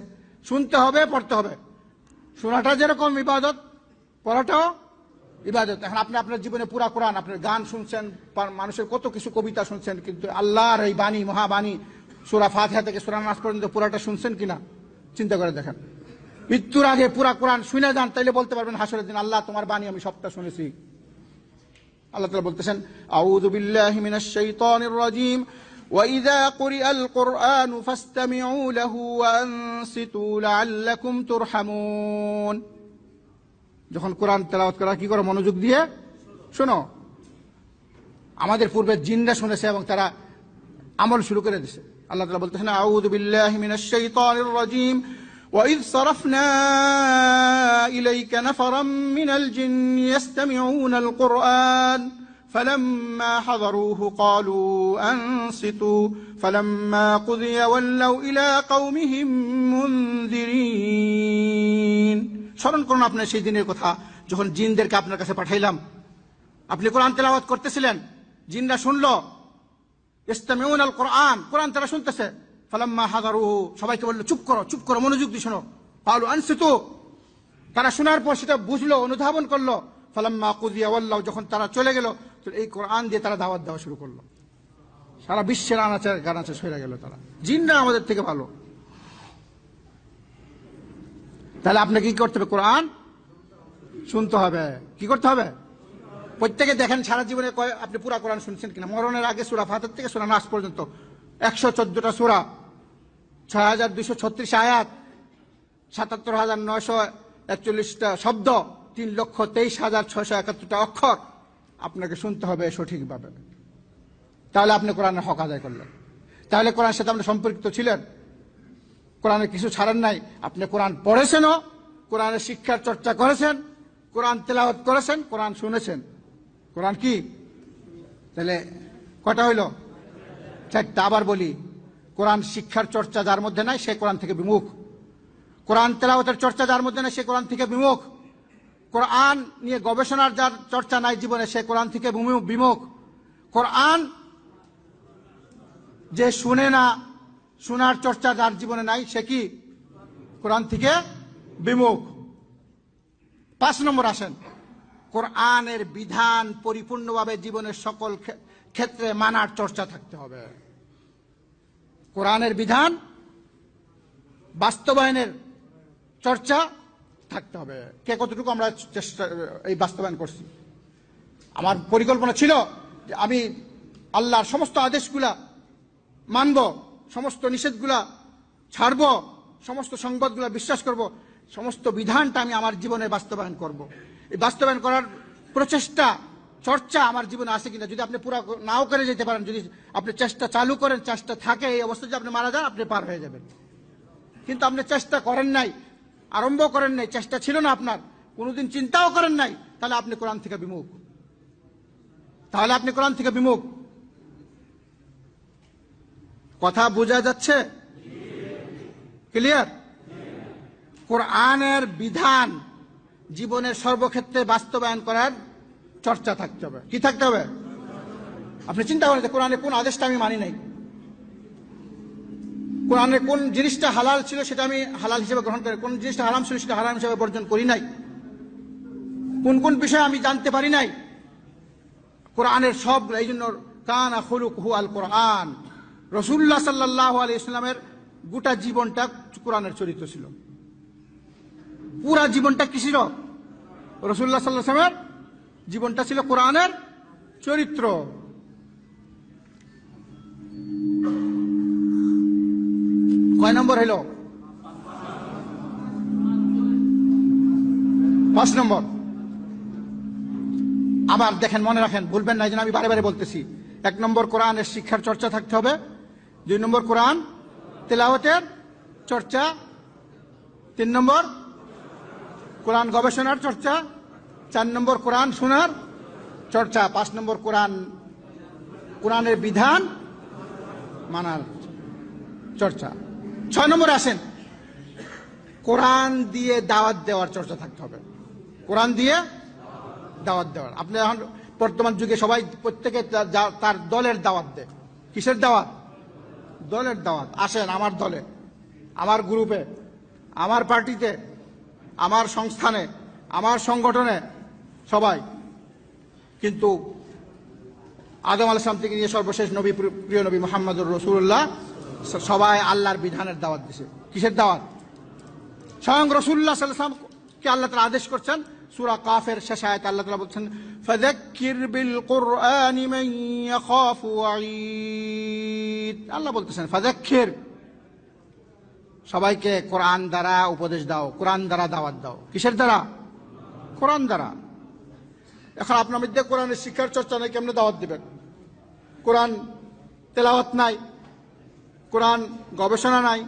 শুনতে হবে পড়তে হবে শোনাটা যেরকম ইবাদত পড়াটাও ইবাদত এখন আপনি আপনার জীবনে পুরা কোরআন আপনার গান শুনছেন মানুষের কত কিছু কবিতা শুনছেন কিন্তু আল্লাহর এই বাণী মহাবাণী সুরা ফাতিহা থেকে সুরা নাস পর্যন্ত পুরাটা শুনছেন কিনা চিন্তা করে দেখেন মৃত্যুর আগে পুরা কোরআন শুনে যান তাইলে বলতে পারবেন হাসরের দিন আল্লাহ তোমার বাণী আমি সবটা শুনেছি আল্লাহ তালা বলতেছেন আউযু বিল্লাহি মিনাশ শাইতানির রাজিম وإذا قرئ القرآن فاستمعوا له وأنصتوا لعلكم ترحمون যখন কোরআন তেলাওয়াত করা কি করে মনোযোগ দিয়ে শোনো আমাদের পূর্বে জিনরা শুনেছে এবং তারা আমল শুরু করে দিয়েছে আল্লাহ তাআলা বলতেছেন আউযু বিল্লাহি মিনাশ শাইতানির রাজিম وإذ صرفنا إليك نفرا من الجن يستمعون القرآن فلما حضروه قالوا أنصتوا فلما قضي ولوا إلى قومهم منذرين স্মরণ করুন আপনার সেই দিনের কথা যখন জিনদেরকে আপনার কাছে পাঠাইলাম আপনি কোরআন তেলাওয়াত করতেছিলেন জিনরা শুনল ইস্তামিউন আল কোরআন কোরআন তারা শুনতেছে ফালাম্মা হাজারুহু সবাইকে বললো চুপ করো চুপ করো মনোযোগ দিয়ে শোনো পাওলো তো তারা শোনার পর সেটা বুঝলো অনুধাবন করলো ফালাম্মা কুদিয়া ওয়াল্লাহ যখন তারা চলে গেল তো এই কোরআন দিয়ে তারা দাওয়াত দেওয়া শুরু করলো সারা বিশ্বের আনাচে গানাচে সরে গেল তারা জিনরা আমাদের থেকে ভালো তাহলে আপনাকে কি করতে হবে কোরআন শুনতে হবে কি করতে হবে প্রত্যেকে দেখেন সারা জীবনে আপনি পুরা কোরআন শুনছেন কিনা মরণের আগে সুরা ফাতের থেকে সুরা নাস পর্যন্ত একশো চোদ্দটা সুরা ছয় হাজার ছত্রিশ আয়াত সাতাত্তর হাজার নয়শো একচল্লিশটা শব্দ তিন লক্ষ তেইশ হাজার ছশো একাত্তরটা অক্ষর আপনাকে শুনতে হবে সঠিকভাবে তাহলে আপনি কোরআনের হক আদায় করলেন তাহলে কোরআন সাথে আপনি সম্পর্কিত ছিলেন কোরআনে কিছু ছাড়েন নাই আপনি কোরআন পড়েছেনও কোরআনের শিক্ষার চর্চা করেছেন কোরআন তেলাওয়াত করেছেন কোরআন শুনেছেন কোরআন কি তাহলে কটা হইল চারটা আবার বলি কোরআন শিক্ষার চর্চা যার মধ্যে নাই সে কোরআন থেকে বিমুখ কোরআন তেলাওয়াতের চর্চা যার মধ্যে নাই সে কোরআন থেকে বিমুখ কোরআন নিয়ে গবেষণার যার চর্চা নাই জীবনে সে কোরআন থেকে বিমুখ কোরআন যে শুনে না শোনার চর্চা যার জীবনে নাই সে কি কোরআন থেকে বিমুখ পাঁচ নম্বর আসেন কোরআনের বিধান পরিপূর্ণভাবে জীবনের সকল ক্ষেত্রে মানার চর্চা থাকতে হবে কোরআনের বিধান বাস্তবায়নের চর্চা থাকতে হবে কে কতটুকু আমরা চেষ্টা এই বাস্তবায়ন করছি আমার পরিকল্পনা ছিল যে আমি আল্লাহর সমস্ত আদেশগুলা মানব সমস্ত নিষেধগুলা ছাড়ব সমস্ত সংবাদগুলা বিশ্বাস করব সমস্ত বিধানটা আমি আমার জীবনে বাস্তবায়ন করব। এই বাস্তবায়ন করার প্রচেষ্টা চর্চা আমার জীবনে আসে কিনা যদি আপনি পুরা নাও করে যেতে পারেন যদি আপনি চেষ্টা চালু করেন চেষ্টা থাকে এই অবস্থা যদি আপনি মারা যান আপনি পার হয়ে যাবেন কিন্তু আপনি চেষ্টা করেন নাই আরম্ভ করেন নাই চেষ্টা ছিল না আপনার কোনোদিন চিন্তাও করেন নাই তাহলে আপনি কোরআন থেকে বিমুখ তাহলে আপনি কোরআন থেকে বিমুখ কথা বোঝা যাচ্ছে ক্লিয়ার কোরআনের বিধান জীবনের সর্বক্ষেত্রে বাস্তবায়ন করার চর্চা থাকতে হবে কি থাকতে হবে আপনি চিন্তা করেন কোরআনে কোন আদেশটা আমি মানি নাই কোরআনে কোন জিনিসটা হালাল ছিল সেটা আমি হালাল হিসেবে গ্রহণ করি কোন জিনিসটা হারাম ছিল সেটা হারাম হিসেবে বর্জন করি নাই কোন কোন বিষয় আমি জানতে পারি নাই কোরআনের সব এই জন্য কান আল কোরআন রসুল্লাহ সাল্লাহ আলি ইসলামের গোটা জীবনটা কোরআনের চরিত্র ছিল পুরা জীবনটা ছিল রসুল্লাহ সাল্লাহামের জীবনটা ছিল কোরআনের চরিত্র কয় নম্বর হইল পাঁচ নম্বর আবার দেখেন মনে রাখেন ভুলবেন না যেন আমি বারে বারে বলতেছি এক নম্বর কোরআনের শিক্ষার চর্চা থাকতে হবে দুই নম্বর কোরআন তেলাওয়াতের চর্চা তিন নম্বর কোরআন গবেষণার চর্চা চার নম্বর কোরআন শোনার চর্চা পাঁচ নম্বর কোরআন কোরআনের বিধান মানার চর্চা ছয় নম্বর আসেন কোরআন দিয়ে দাওয়াত দেওয়ার চর্চা থাকতে হবে কোরআন দিয়ে দাওয়াত দেওয়ার আপনি এখন বর্তমান যুগে সবাই প্রত্যেকে তার দলের দাওয়াত দেয় কিসের দাওয়াত দলের দাওয়াত আসেন আমার দলে আমার গ্রুপে আমার পার্টিতে আমার সংস্থানে আমার সংগঠনে সবাই কিন্তু আদম আলাম থেকে নিয়ে সর্বশেষ নবী প্রিয় নবী মোহাম্মদুর রসুল্লাহ সবাই আল্লাহর বিধানের দাওয়াত দিছে কিসের দাওয়াত স্বয়ং রসুল্লাহ সাল্লামকে আল্লাহ তারা আদেশ করছেন সুরা কাফের শেষ আয়াত আল্লাহ তালা বলছেন ফাযাক্কির বিল কুরআনি মান ইয়াখাফু ঈদ আল্লাহ বলতেছেন ফাযাক্কির সবাইকে কোরআন দ্বারা উপদেশ দাও কোরআন দ্বারা দাওয়াত দাও কিসের দ্বারা কোরআন দ্বারা এখন আপনার মধ্যে কোরআনের শিক্ষার চর্চা নাই কেমনে দাওয়াত দিবেন কোরআন তেলাওয়াত নাই কোরআন গবেষণা নাই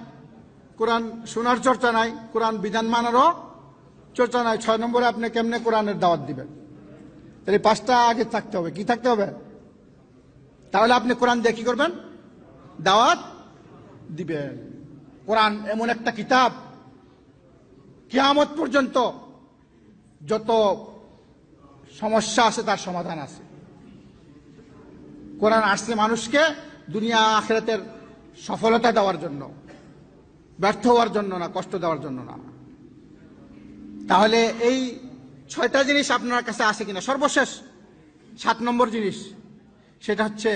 কোরআন শোনার চর্চা নাই কোরআন বিধান মানারও চর্চা নাই ছয় নম্বরে আপনি কেমনে কোরআনের দাওয়াত দিবেন তাহলে পাঁচটা আগে থাকতে হবে কি থাকতে হবে তাহলে আপনি কোরআন দিয়ে কি করবেন দাওয়াত দিবেন কোরআন এমন একটা কিতাব কিয়ামত পর্যন্ত যত সমস্যা আছে তার সমাধান আছে কোরআন আসছে মানুষকে দুনিয়া আখেরাতের সফলতা দেওয়ার জন্য ব্যর্থ হওয়ার জন্য না কষ্ট দেওয়ার জন্য না তাহলে এই ছয়টা জিনিস আপনার কাছে আছে কিনা সর্বশেষ সাত নম্বর জিনিস সেটা হচ্ছে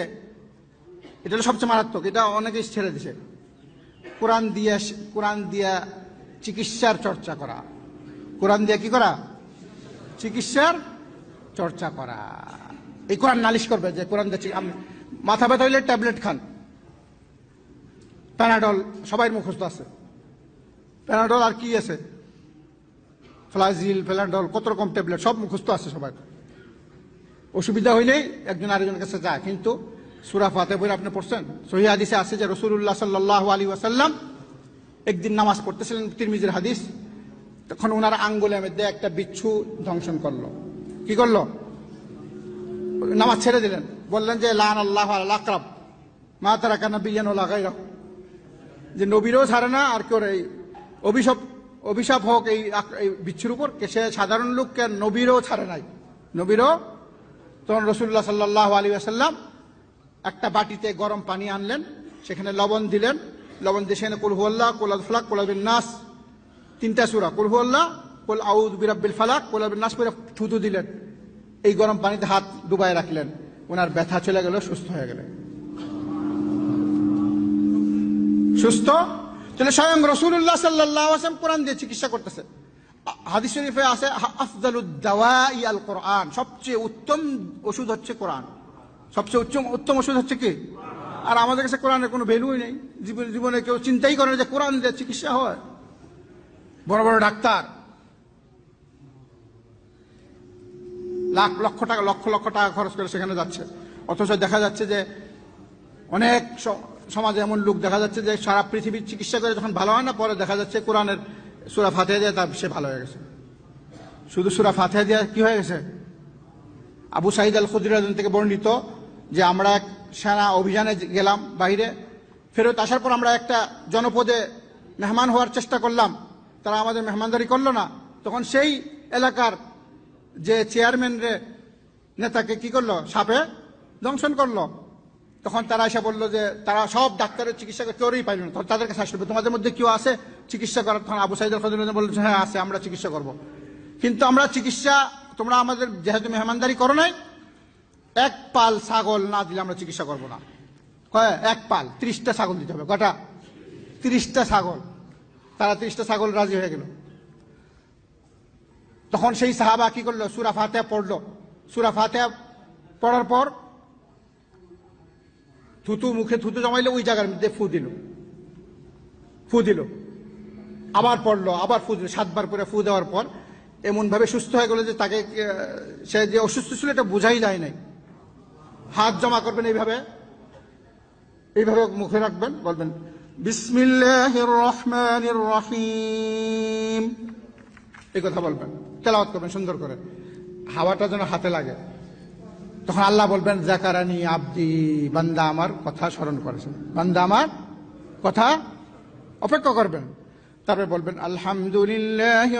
এটা হলো সবচেয়ে মারাত্মক এটা অনেকে ছেড়ে দিছে কোরআন দিয়া কোরআন দিয়া চিকিৎসার চর্চা করা কোরআন দিয়া কি করা চিকিৎসার চর্চা করা এই কোরআন নালিশ করবে যে কোরআন দিয়ে মাথা ব্যথা হইলে ট্যাবলেট খান প্যানাডল সবাই মুখস্থ আছে প্যানাডল আর কি আছে ফ্লাজিল ফেলান্ডল কত রকম ট্যাবলেট সব মুখস্থ আছে সবাই অসুবিধা হইলে একজন আরেকজনের কাছে যায় কিন্তু সুরা ফাতে বই আপনি পড়ছেন সহি হাদিসে আছে যে রসুল্লাহ সাল্লাহ আলী ওয়াসাল্লাম একদিন নামাজ পড়তেছিলেন তিরমিজির হাদিস তখন ওনার আঙ্গুলের মধ্যে একটা বিচ্ছু ধ্বংসন করলো কি করলো নামাজ ছেড়ে দিলেন বললেন যে লান আল্লাহ আকরাব মা তারা কেন বিয়ানো লাগাই রাখ যে নবীরও ছাড়ে না আর কেউ এই অভিশপ্ত অভিশাপ হোক এই বিচ্ছুর উপর সে সাধারণ লোককে নবীরও ছাড়ে নাই নবীরও তখন রসুল্লাহ সাল্লাহ আলী আসাল্লাম একটা বাটিতে গরম পানি আনলেন সেখানে লবণ দিলেন লবণ দিয়ে সেখানে কুলহুল্লাহ কোলাদফলা কোলাবিন নাস তিনটা সুরা কুলহুল্লাহ কোল আউদ বিরাবিল ফালাক কোলাবিন নাস করে থুতু দিলেন এই গরম পানিতে হাত ডুবাই রাখলেন ওনার ব্যথা চলে গেল সুস্থ হয়ে গেলেন সুস্থ তাহলে স্বয়ং রসুল্লাহ সাল্লাহ আসলাম কোরআন দিয়ে চিকিৎসা করতেছে হাদিস শরীফে আছে আফজালুদ্দাওয়াই কোরআন সবচেয়ে উত্তম ওষুধ হচ্ছে কোরআন সবচেয়ে উচ্চ উত্তম ওষুধ হচ্ছে কি আর আমাদের কাছে কোরআনের কোনো ভ্যালুই নেই জীবনে কেউ চিন্তাই করে যে কোরআন দিয়ে চিকিৎসা হয় বড় বড় ডাক্তার লাখ লক্ষ টাকা লক্ষ লক্ষ টাকা খরচ করে সেখানে যাচ্ছে অথচ দেখা যাচ্ছে যে অনেক সমাজে এমন লোক দেখা যাচ্ছে যে সারা পৃথিবীর চিকিৎসা করে যখন ভালো হয় না পরে দেখা যাচ্ছে কোরআনের সুরা ফাতে দিয়ে তার সে ভালো হয়ে গেছে শুধু সুরা ফাতে দিয়ে কি হয়ে গেছে আবু সাহিদ আল খুদিরাজন থেকে বর্ণিত যে আমরা এক সেনা অভিযানে গেলাম বাহিরে ফেরত আসার পর আমরা একটা জনপদে মেহমান হওয়ার চেষ্টা করলাম তারা আমাদের মেহমানদারি করলো না তখন সেই এলাকার যে চেয়ারম্যান নেতাকে কি করলো সাপে দংশন করলো তখন তারা এসে বললো যে তারা সব ডাক্তারের চিকিৎসা কেউই পাইল না তখন তাদের কাছে আসলো তোমাদের মধ্যে কেউ আছে চিকিৎসা করার তখন আবু সাইদ খদিরুদ্দিন বললো হ্যাঁ আছে আমরা চিকিৎসা করব কিন্তু আমরা চিকিৎসা তোমরা আমাদের যেহেতু মেহমানদারি করো নাই এক পাল ছাগল না দিলে আমরা চিকিৎসা করব না হ্যাঁ এক পাল ত্রিশটা ছাগল দিতে হবে কটা ত্রিশটা ছাগল তারা ত্রিশটা ছাগল রাজি হয়ে গেল তখন সেই সাহাবা কি করলো সুরা ফাতে পড়লো সুরা ফাতে পড়ার পর থুতু মুখে থুতু জমাইলে ওই জায়গার মধ্যে ফু দিল ফু দিল আবার পড়লো আবার ফু দিল সাতবার পরে ফু দেওয়ার পর এমনভাবে সুস্থ হয়ে গেল যে তাকে সে যে অসুস্থ ছিল এটা বোঝাই যায় নাই হাত জমা করবেন এইভাবে এইভাবে মুখে রাখবেন বলবেন বিসমিল্লাহ এই কথা বলবেন তেলাওয়াত করবেন সুন্দর করে হাওয়াটা যেন হাতে লাগে তখন আল্লাহ বলবেন জাকারানি আব্দি বান্দা আমার কথা স্মরণ করেছেন বান্দা আমার কথা অপেক্ষা করবেন তারপরে বলবেন আলহামদুলিল্লাহ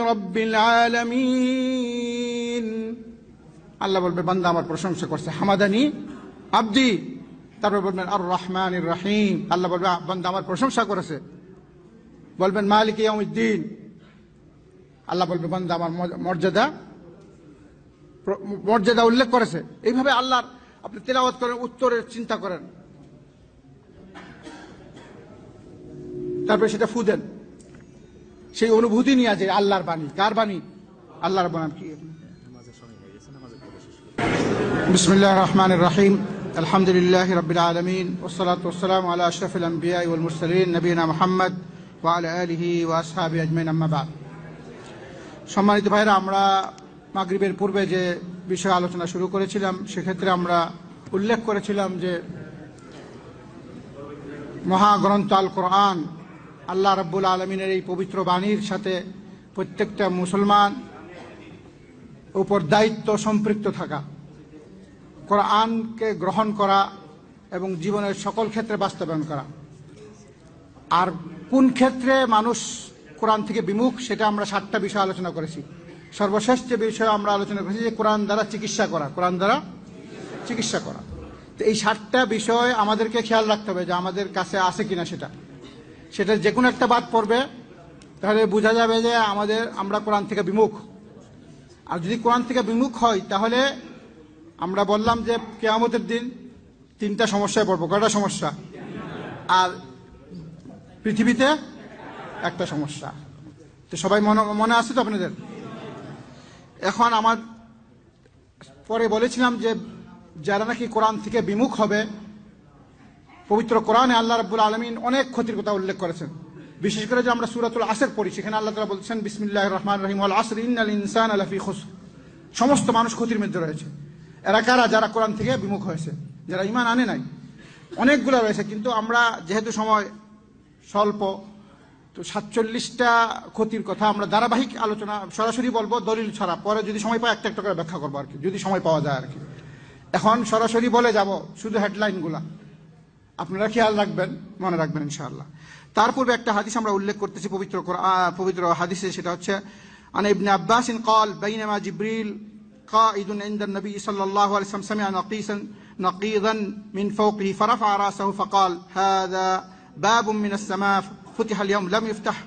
আল্লাহ বলবে বান্দা আমার প্রশংসা করছে হামাদানি আব্দি তারপরে বলবেন আর রহমান রাহিম আল্লাহ বলবে বান্দা আমার প্রশংসা করেছে বলবেন মালিক ইয়ামুদ্দিন আল্লাহ বলবে বান্দা আমার মর্যাদা মর্যাদা উল্লেখ করেছে এইভাবে আল্লাহর আপনি তেলাওয়াত করেন উত্তরের চিন্তা করেন তারপরে সেটা ফু দেন সেই অনুভূতি নিয়ে আছে আল্লাহর বাণী কার বাণী আল্লাহর বানান কি বিসমুল্লাহ রহমান রাহিম আলহামদুলিল্লাহ রবিল আলমিন ওসলাত ওসালাম আল্লাহ আশরফুল আম্বিয়া উল মুরসলিন নবীনা মোহাম্মদ ওয়াল আলহি ওয়াসহাবি আজমাইন সম্মানিত ভাইরা আমরা মাগরীবের পূর্বে যে বিষয়ে আলোচনা শুরু করেছিলাম সেক্ষেত্রে আমরা উল্লেখ করেছিলাম যে মহাগ্রন্থ আল কোরআন আল্লাহ রব্বুল আলমিনের এই পবিত্র বাণীর সাথে প্রত্যেকটা মুসলমান উপর দায়িত্ব সম্পৃক্ত থাকা কোরআনকে গ্রহণ করা এবং জীবনের সকল ক্ষেত্রে বাস্তবায়ন করা আর কোন ক্ষেত্রে মানুষ কোরআন থেকে বিমুখ সেটা আমরা সাতটা বিষয় আলোচনা করেছি সর্বশেষ যে বিষয়ে আমরা আলোচনা করেছি যে কোরআন দ্বারা চিকিৎসা করা কোরআন দ্বারা চিকিৎসা করা তো এই সাতটা বিষয় আমাদেরকে খেয়াল রাখতে হবে যে আমাদের কাছে আছে কিনা সেটা সেটা যে কোনো একটা বাদ পড়বে তাহলে বোঝা যাবে যে আমাদের আমরা কোরআন থেকে বিমুখ আর যদি কোরআন থেকে বিমুখ হয় তাহলে আমরা বললাম যে কেয়ামতের দিন তিনটা সমস্যায় পড়বো কয়টা সমস্যা আর পৃথিবীতে একটা সমস্যা তো সবাই মনে মনে আছে তো আপনাদের এখন আমার পরে বলেছিলাম যে যারা নাকি কোরআন থেকে বিমুখ হবে পবিত্র কোরআনে আল্লাহ রাবুল আলমিন অনেক ক্ষতির কথা উল্লেখ করেছেন বিশেষ করে যে আমরা সুরাতুল আসের পড়ি সেখানে আল্লাহ তালা বলছেন বিসমিল্লাহ রহমান রহিম আল আসর ইন্নাল ইনসান আলাফি খুস সমস্ত মানুষ ক্ষতির মধ্যে রয়েছে এরা কারা যারা কোরআন থেকে বিমুখ হয়েছে যারা ইমান আনে নাই অনেকগুলো রয়েছে কিন্তু আমরা যেহেতু সময় স্বল্প তো সাতচল্লিশটা ক্ষতির কথা আমরা ধারাবাহিক আলোচনা সরাসরি বলবো দলিল ছাড়া পরে যদি সময় পাই একটা একটা করে ব্যাখ্যা করবো আর কি যদি সময় পাওয়া যায় আর কি এখন সরাসরি বলে যাব শুধু হেডলাইনগুলা আপনারা খেয়াল রাখবেন মনে রাখবেন ইনশাআল্লাহ তার পূর্বে একটা হাদিস আমরা উল্লেখ করতেছি পবিত্র পবিত্র হাদিসে সেটা হচ্ছে عن ابن عباس قال بينما جبريل قائد عند النبي صلى الله عليه وسلم سمع نقيسا نقيضا من فوقه فرفع راسه فقال هذا باب من السماء فتح اليوم لم يفتح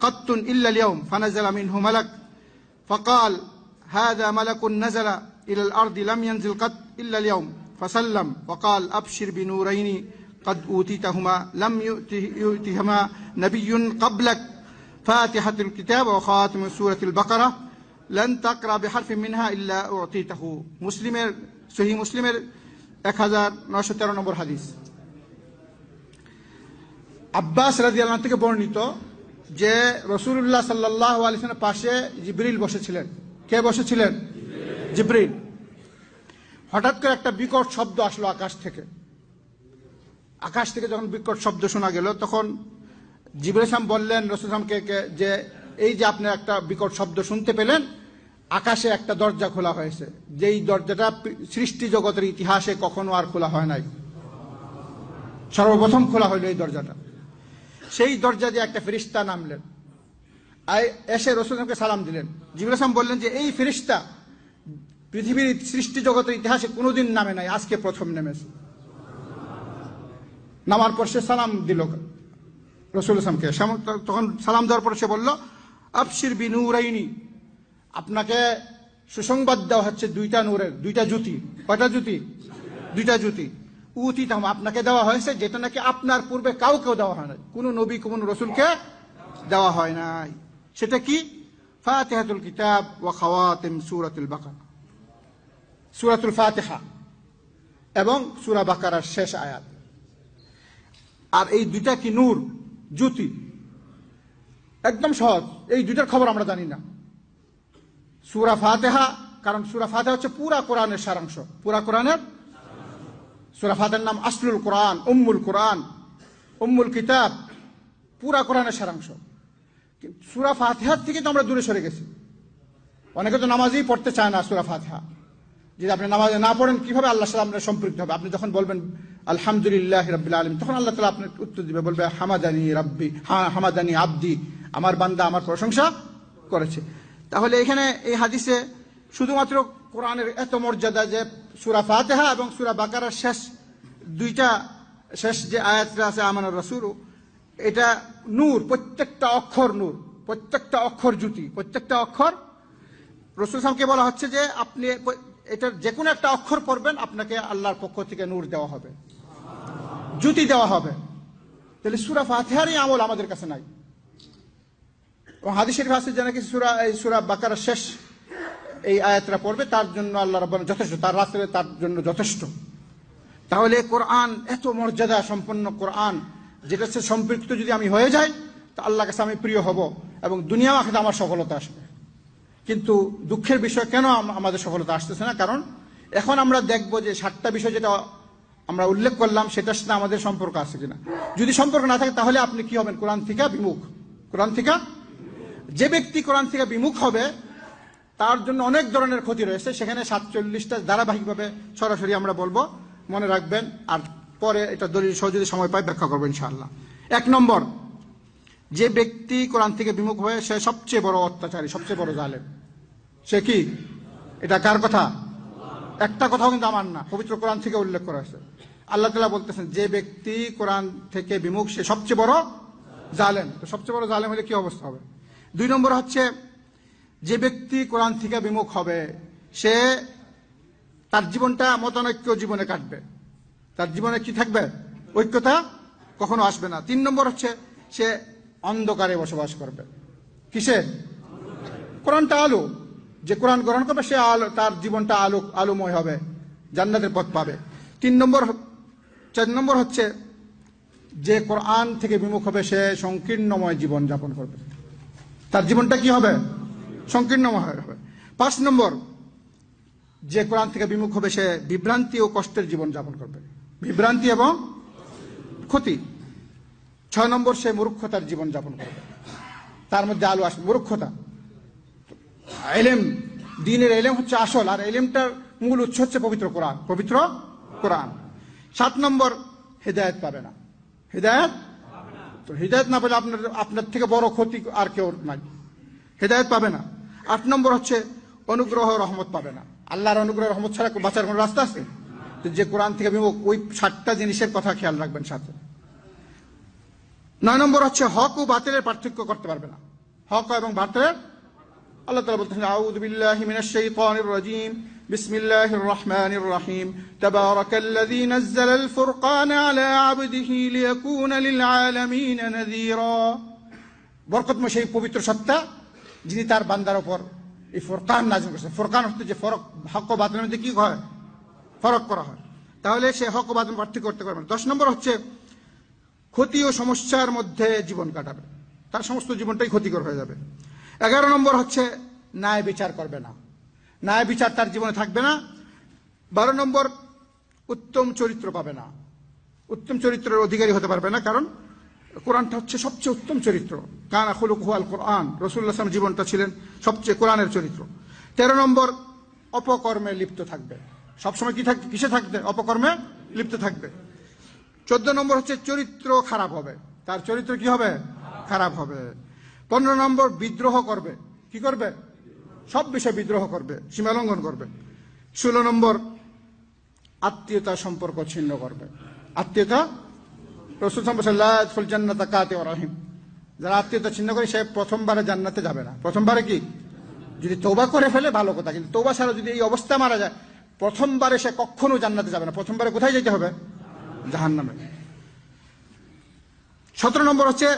قط إلا اليوم فنزل منه ملك فقال هذا ملك نزل إلى الأرض لم ينزل قط إلا اليوم فسلم وقال أبشر بنورين قد أوتيتهما لم يؤتهما نبي قبلك فاتحة الكتاب وخاتم سورة البقرة لن تقرأ بحرف منها إلا أعطيته مسلم سهي مسلم এক হাজার নয়শো তেরো আব্বাস রাজি আল্লাহ থেকে বর্ণিত যে রসুল্লাহ সাল্লাহ আলিসের পাশে জিব্রিল বসেছিলেন কে বসেছিলেন জিব্রিল হঠাৎ করে একটা বিকট শব্দ আসলো আকাশ থেকে আকাশ থেকে যখন বিকট শব্দ শোনা গেল তখন জিবরিল ইসলাম বললেন রসুল ইসলামকে যে এই যে আপনি একটা বিকট শব্দ শুনতে পেলেন আকাশে একটা দরজা খোলা হয়েছে যেই দরজাটা সৃষ্টি জগতের ইতিহাসে কখনো আর খোলা হয় নাই সর্বপ্রথম খোলা হইল এই দরজাটা সেই দরজা দিয়ে একটা ফেরিস্তা নামলেন এসে রসুলকে সালাম দিলেন জিবুল আসলাম বললেন যে এই ফেরিস্তা পৃথিবীর সৃষ্টি জগতের ইতিহাসে কোনোদিন নামে নাই আজকে প্রথম নেমেছে নামার পর সে সালাম দিল রসুল ইসলামকে তখন সালাম দেওয়ার পর সে বলল আফসির বিনুরাইনি আপনাকে সুসংবাদ দেওয়া হচ্ছে দুইটা নূরের দুইটা জুতি কয়টা জুতি দুইটা জুতি উতিতাম আপনাকে দেওয়া হয়েছে যেটা নাকি আপনার পূর্বে কাউকেও দেওয়া হয় না কোনো নবী কোন রসুলকে দেওয়া হয় নাই সেটা কি ফাতেহাতুল কিতাব ওয়া খাওয়াতিম সুরাতুল বাকারা সুরাতুল ফাতেহা এবং সুরা বাকারার শেষ আয়াত আর এই দুইটা কি নূর জ্যোতি একদম সহজ এই দুইটার খবর আমরা জানি না সুরা ফাতেহা কারণ সুরা ফাতেহা হচ্ছে পুরা কোরআনের সারাংশ পুরা কোরআনের সুরাফাতের নাম আসলুল কোরআন উম্মুল কোরআন উম্মুল কিতাব পুরা কোরআনের সারাংশ সুরা ফাতিহার থেকে তো আমরা দূরে সরে গেছি অনেকে তো নামাজই পড়তে চায় না সুরা ফাতিহা যদি আপনি নামাজে না পড়েন কিভাবে আল্লাহ সাল আপনার সম্পৃক্ত হবে আপনি যখন বলবেন আলহামদুলিল্লাহ রব্বিল আলম তখন আল্লাহ তালা আপনার উত্তর দিবে বলবে হামাদানি রব্বি হা হামাদানি আব্দি আমার বান্দা আমার প্রশংসা করেছে তাহলে এখানে এই হাদিসে শুধুমাত্র কোরআনের এত মর্যাদা যে সুরা ফাতেহা এবং সুরা বাকারার শেষ দুইটা শেষ যে আয়াতটা আছে আমানুর রসুর এটা নূর প্রত্যেকটা অক্ষর নূর প্রত্যেকটা অক্ষর জুতি প্রত্যেকটা অক্ষর রসুল সামকে বলা হচ্ছে যে আপনি এটার যে কোনো একটা অক্ষর পড়বেন আপনাকে আল্লাহর পক্ষ থেকে নূর দেওয়া হবে জুতি দেওয়া হবে তাহলে সুরা ফাতেহারই আমল আমাদের কাছে নাই ও হাদিসের ভাষে যে নাকি সুরা এই সুরা বাকারার শেষ এই আয়াতটা পড়বে তার জন্য আল্লাহ রব যথেষ্ট তার রাস্তায় তার জন্য যথেষ্ট তাহলে কোরআন এত মর্যাদা সম্পন্ন কোরআন যেটা সে সম্পৃক্ত যদি আমি হয়ে যাই তা আল্লাহ কাছে আমি প্রিয় হব এবং দুনিয়া আখেতে আমার সফলতা আসবে কিন্তু দুঃখের বিষয় কেন আমাদের সফলতা আসতেছে না কারণ এখন আমরা দেখব যে সাতটা বিষয় যেটা আমরা উল্লেখ করলাম সেটার সাথে আমাদের সম্পর্ক আছে কিনা যদি সম্পর্ক না থাকে তাহলে আপনি কি হবেন কোরআন থেকে বিমুখ কোরআন থেকে যে ব্যক্তি কোরআন থেকে বিমুখ হবে তার জন্য অনেক ধরনের ক্ষতি রয়েছে সেখানে সাতচল্লিশটা ধারাবাহিকভাবে সরাসরি আমরা বলবো মনে রাখবেন আর পরে এটা দলিল সহ যদি সময় পাই ব্যাখ্যা করবেন ইনশাআল্লাহ এক নম্বর যে ব্যক্তি কোরআন থেকে বিমুখ হয়ে সে সবচেয়ে বড় অত্যাচারী সবচেয়ে বড় জালে সে কি এটা কার কথা একটা কথাও কিন্তু আমার না পবিত্র কোরআন থেকে উল্লেখ করা হয়েছে আল্লাহ তালা বলতেছেন যে ব্যক্তি কোরআন থেকে বিমুখ সে সবচেয়ে বড় জালেন সবচেয়ে বড় জালেম হলে কি অবস্থা হবে দুই নম্বর হচ্ছে যে ব্যক্তি কোরআন থেকে বিমুখ হবে সে তার জীবনটা মতানৈক্য জীবনে কাটবে তার জীবনে কি থাকবে ঐক্যতা কখনো আসবে না তিন নম্বর হচ্ছে সে অন্ধকারে বসবাস করবে কিসে কোরআনটা আলো যে কোরআন গ্রহণ করবে সে আলো তার জীবনটা আলো আলোময় হবে জান্নাতের পথ পাবে তিন নম্বর চার নম্বর হচ্ছে যে কোরআন থেকে বিমুখ হবে সে সংকীর্ণময় জীবন যাপন করবে তার জীবনটা কি হবে সংকীর্ণ হবে পাঁচ নম্বর যে কোরআন থেকে বিমুখ হবে সে বিভ্রান্তি ও কষ্টের জীবন যাপন করবে বিভ্রান্তি এবং ক্ষতি ছয় নম্বর সে মূর্খতার জীবন যাপন করবে তার মধ্যে আলো আসবে মূর্খতা এলেম দিনের এলেম হচ্ছে আসল আর এলেমটার মূল উৎস হচ্ছে পবিত্র কোরআন পবিত্র কোরআন সাত নম্বর হৃদায়ত পাবে না হৃদায়ত তো হৃদায়ত না পেলে আপনার আপনার থেকে বড় ক্ষতি আর কেউ নাই হৃদায়ত পাবে না আট নম্বর হচ্ছে অনুগ্রহ রহমত পাবে না আল্লাহর অনুগ্রহ রহমত ছাড়া বাঁচার কোনো রাস্তা আছে তো যে কোরআন থেকে বিমুখ ওই ষাটটা জিনিসের কথা খেয়াল রাখবেন সাথে নয় নম্বর হচ্ছে হক ও বাতিলের পার্থক্য করতে পারবে না হক এবং বাতিলের আল্লাহ তালা বলতেছেন আউদ্দিল্লাহ মিনাশাইতানির রাজিম بسم الله রহিম الرحيم تبارك الذي نزل الفرقان على عبده ليكون للعالمين نذيرا বরকতময় সেই পবিত্র সত্তা যিনি তার বান্দার ওপর এই ফোরকান নাজিল করছে ফোরকান হচ্ছে যে ফরক হক ও বাতিলের মধ্যে কি হয় ফরক করা হয় তাহলে সে হক ও বাতিল প্রার্থী করতে পারবে দশ নম্বর হচ্ছে ক্ষতি ও সমস্যার মধ্যে জীবন কাটাবে তার সমস্ত জীবনটাই ক্ষতিকর হয়ে যাবে এগারো নম্বর হচ্ছে ন্যায় বিচার করবে না ন্যায় বিচার তার জীবনে থাকবে না বারো নম্বর উত্তম চরিত্র পাবে না উত্তম চরিত্রের অধিকারী হতে পারবে না কারণ কোরআনটা হচ্ছে সবচেয়ে উত্তম চরিত্র কানা খুলুক হুয়াল কোরআন রসুল্লাহাম জীবনটা ছিলেন সবচেয়ে কোরআনের চরিত্র তেরো নম্বর অপকর্মে লিপ্ত থাকবে সবসময় কি থাকবে কিসে থাকবে অপকর্মে লিপ্ত থাকবে চোদ্দ নম্বর হচ্ছে চরিত্র খারাপ হবে তার চরিত্র কি হবে খারাপ হবে পনেরো নম্বর বিদ্রোহ করবে কি করবে সব বিষয়ে বিদ্রোহ করবে সীমালঙ্ঘন করবে ষোলো নম্বর আত্মীয়তা সম্পর্ক ছিন্ন করবে আত্মীয়তা রসুল সম্পর্ক জান্নাতা কাতে রাহিম যারা আত্মীয়তা ছিন্ন করে সে প্রথমবারে জান্নাতে যাবে না প্রথমবারে কি যদি তৌবা করে ফেলে ভালো কথা কিন্তু তৌবা ছাড়া যদি এই অবস্থা মারা যায় প্রথমবারে সে কখনো জান্নাতে যাবে না প্রথমবারে কোথায় যেতে হবে জাহান্নামে নামে সতেরো নম্বর হচ্ছে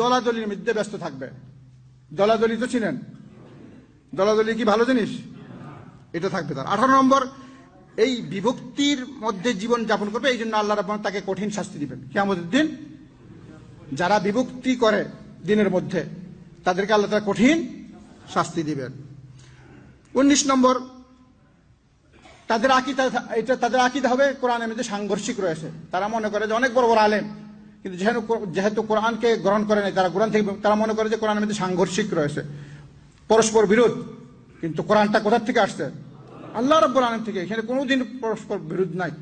দলাদলির মধ্যে ব্যস্ত থাকবে দলাদলি তো ছিলেন দলাদলি কি ভালো জিনিস এটা থাকবে তার আঠারো নম্বর এই বিভক্তির মধ্যে জীবন যাপন করবে এই জন্য আল্লাহ রহমান তাকে কঠিন শাস্তি দিবেন কেমন দিন যারা বিভক্তি করে দিনের মধ্যে তাদেরকে আল্লাহ তারা কঠিন শাস্তি দিবেন উনিশ নম্বর তাদের আকিদা এটা তাদের আকিদা হবে কোরআনের মধ্যে সাংঘর্ষিক রয়েছে তারা মনে করে যে অনেক বড় বড় আলেম কিন্তু যেহেতু যেহেতু কোরআনকে গ্রহণ করে নাই তারা কোরআন থেকে তারা মনে করে যে কোরআনের মধ্যে সাংঘর্ষিক রয়েছে পরস্পর বিরোধ কিন্তু কোরআনটা কোথার থেকে আসছে আল্লাহ রব্বুল আলম থেকে এখানে কোনোদিন পরস্পর বিরোধ নাই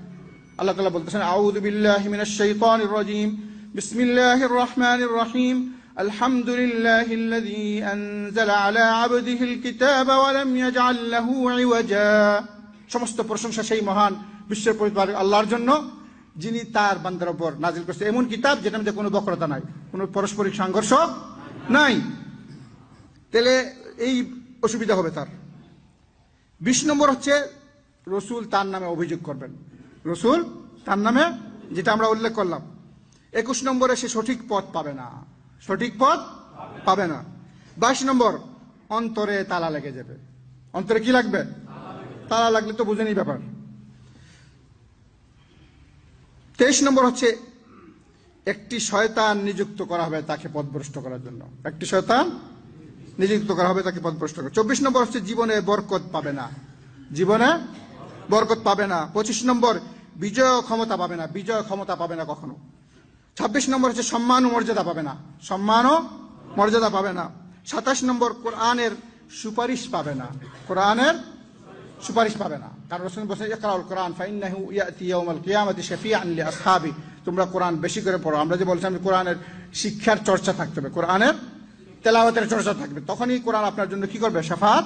আল্লাহ তালা বলতেছেন আউদ বিল্লাহ মিনাশাইতান রাজিম বিসমিল্লাহ রহমান রহিম الحمد لله الذي أنزل على عبده الكتاب ولم يجعل له عوجا সমস্ত প্রশংসা সেই মহান বিশ্বের পরিবার আল্লাহর জন্য যিনি তার বান্দার উপর নাজিল করছে এমন কিতাব যেটার মধ্যে কোনো বক্রতা নাই কোনো পারস্পরিক সংঘর্ষ নাই তাহলে এই অসুবিধা হবে তার বিশ নম্বর হচ্ছে রসুল তার নামে অভিযোগ করবেন রসুল তার নামে যেটা আমরা উল্লেখ করলাম একুশ নম্বরে সে সঠিক পথ পাবে না সঠিক পথ পাবে না বাইশ নম্বর অন্তরে তালা লেগে যাবে অন্তরে কি লাগবে তালা লাগলে তো বুঝেনি ব্যাপার তেইশ নম্বর হচ্ছে একটি শয়তান নিযুক্ত করা হবে তাকে পথভ্রষ্ট করার জন্য একটি শয়তান নিযুক্ত করা হবে তাকে পদভ্রষ্ট করে চব্বিশ নম্বর হচ্ছে জীবনে বরকত পাবে না জীবনে বরকত পাবে না পঁচিশ নম্বর বিজয় ক্ষমতা পাবে না বিজয় ক্ষমতা পাবে না কখনো ছাব্বিশ নম্বর হচ্ছে সম্মান ও মর্যাদা পাবে না সম্মান ও মর্যাদা পাবে না সাতাশ নম্বর কোরআনের সুপারিশ পাবে না কোরআনের সুপারিশ পাবে না কারণ রসুল বলছেন ইকরাউল কোরআন ফাইন্নাহু ইয়াতি কিয়ামাতি শাফিআন লি আসহাবি তোমরা কোরআন বেশি করে পড়ো আমরা যে বলছিলাম কোরআনের শিক্ষার চর্চা থাকতে হবে কোরআনের তেলাওয়াতের চর্চা থাকবে তখনই কোরআন আপনার জন্য কি করবে সাফাত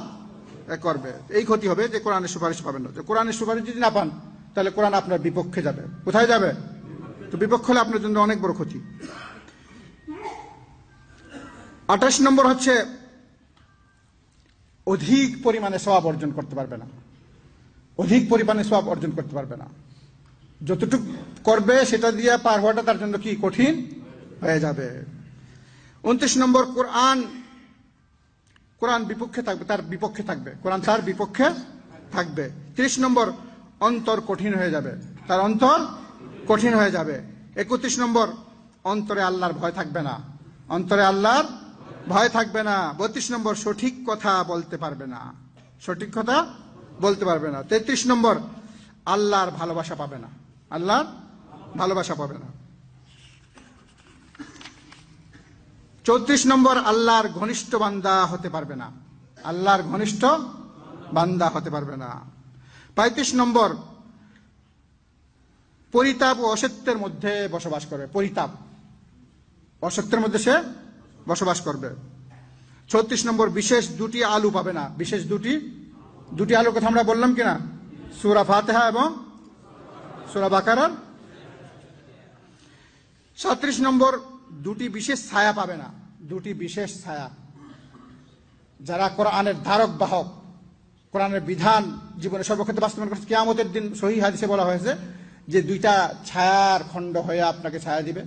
করবে এই ক্ষতি হবে যে কোরআনের সুপারিশ পাবেন না যে কোরআনের সুপারিশ যদি না পান তাহলে কোরআন আপনার বিপক্ষে যাবে কোথায় যাবে তো বিপক্ষ হলে আপনার জন্য অনেক বড় ক্ষতি আঠাশ নম্বর হচ্ছে অধিক পরিমাণে সবাব অর্জন করতে পারবে না অধিক পরিমাণে সবাব অর্জন করতে পারবে না যতটুকু করবে সেটা দিয়ে পার হওয়াটা তার জন্য কি কঠিন হয়ে যাবে উনত্রিশ নম্বর কোরআন কোরআন বিপক্ষে থাকবে তার বিপক্ষে থাকবে কোরআন তার বিপক্ষে থাকবে ত্রিশ নম্বর অন্তর কঠিন হয়ে যাবে তার অন্তর কঠিন হয়ে যাবে একত্রিশ নম্বর অন্তরে আল্লাহর ভয় থাকবে না অন্তরে আল্লাহর ভয় থাকবে না বত্রিশ নম্বর সঠিক কথা বলতে পারবে না সঠিক কথা বলতে পারবে না তেত্রিশ নম্বর আল্লাহর ভালোবাসা পাবে না আল্লাহর ভালোবাসা পাবে না চৌত্রিশ নম্বর আল্লাহর ঘনিষ্ঠ বান্দা হতে পারবে না আল্লাহর ঘনিষ্ঠ বান্দা হতে পারবে না পঁয়ত্রিশ নম্বর পরিতাপ ও অসত্যের মধ্যে বসবাস করবে পরিতাপ অসত্যের মধ্যে সে বসবাস করবে ছত্রিশ নম্বর বিশেষ দুটি আলু পাবে না বিশেষ দুটি দুটি আলুর কথা আমরা বললাম কিনা সুরা ফাতেহা এবং সুরা বাকার সাঁত্রিশ নম্বর দুটি বিশেষ ছায়া পাবে না দুটি বিশেষ ছায়া যারা কোরআনের ধারক বাহক কোরআনের বিধান জীবনে সর্বক্ষেত্রে বাস্তবায়ন করছে কেয়ামতের দিন সহি হাদিসে বলা হয়েছে যে দুইটা ছায়ার খণ্ড হয়ে আপনাকে ছায়া দিবে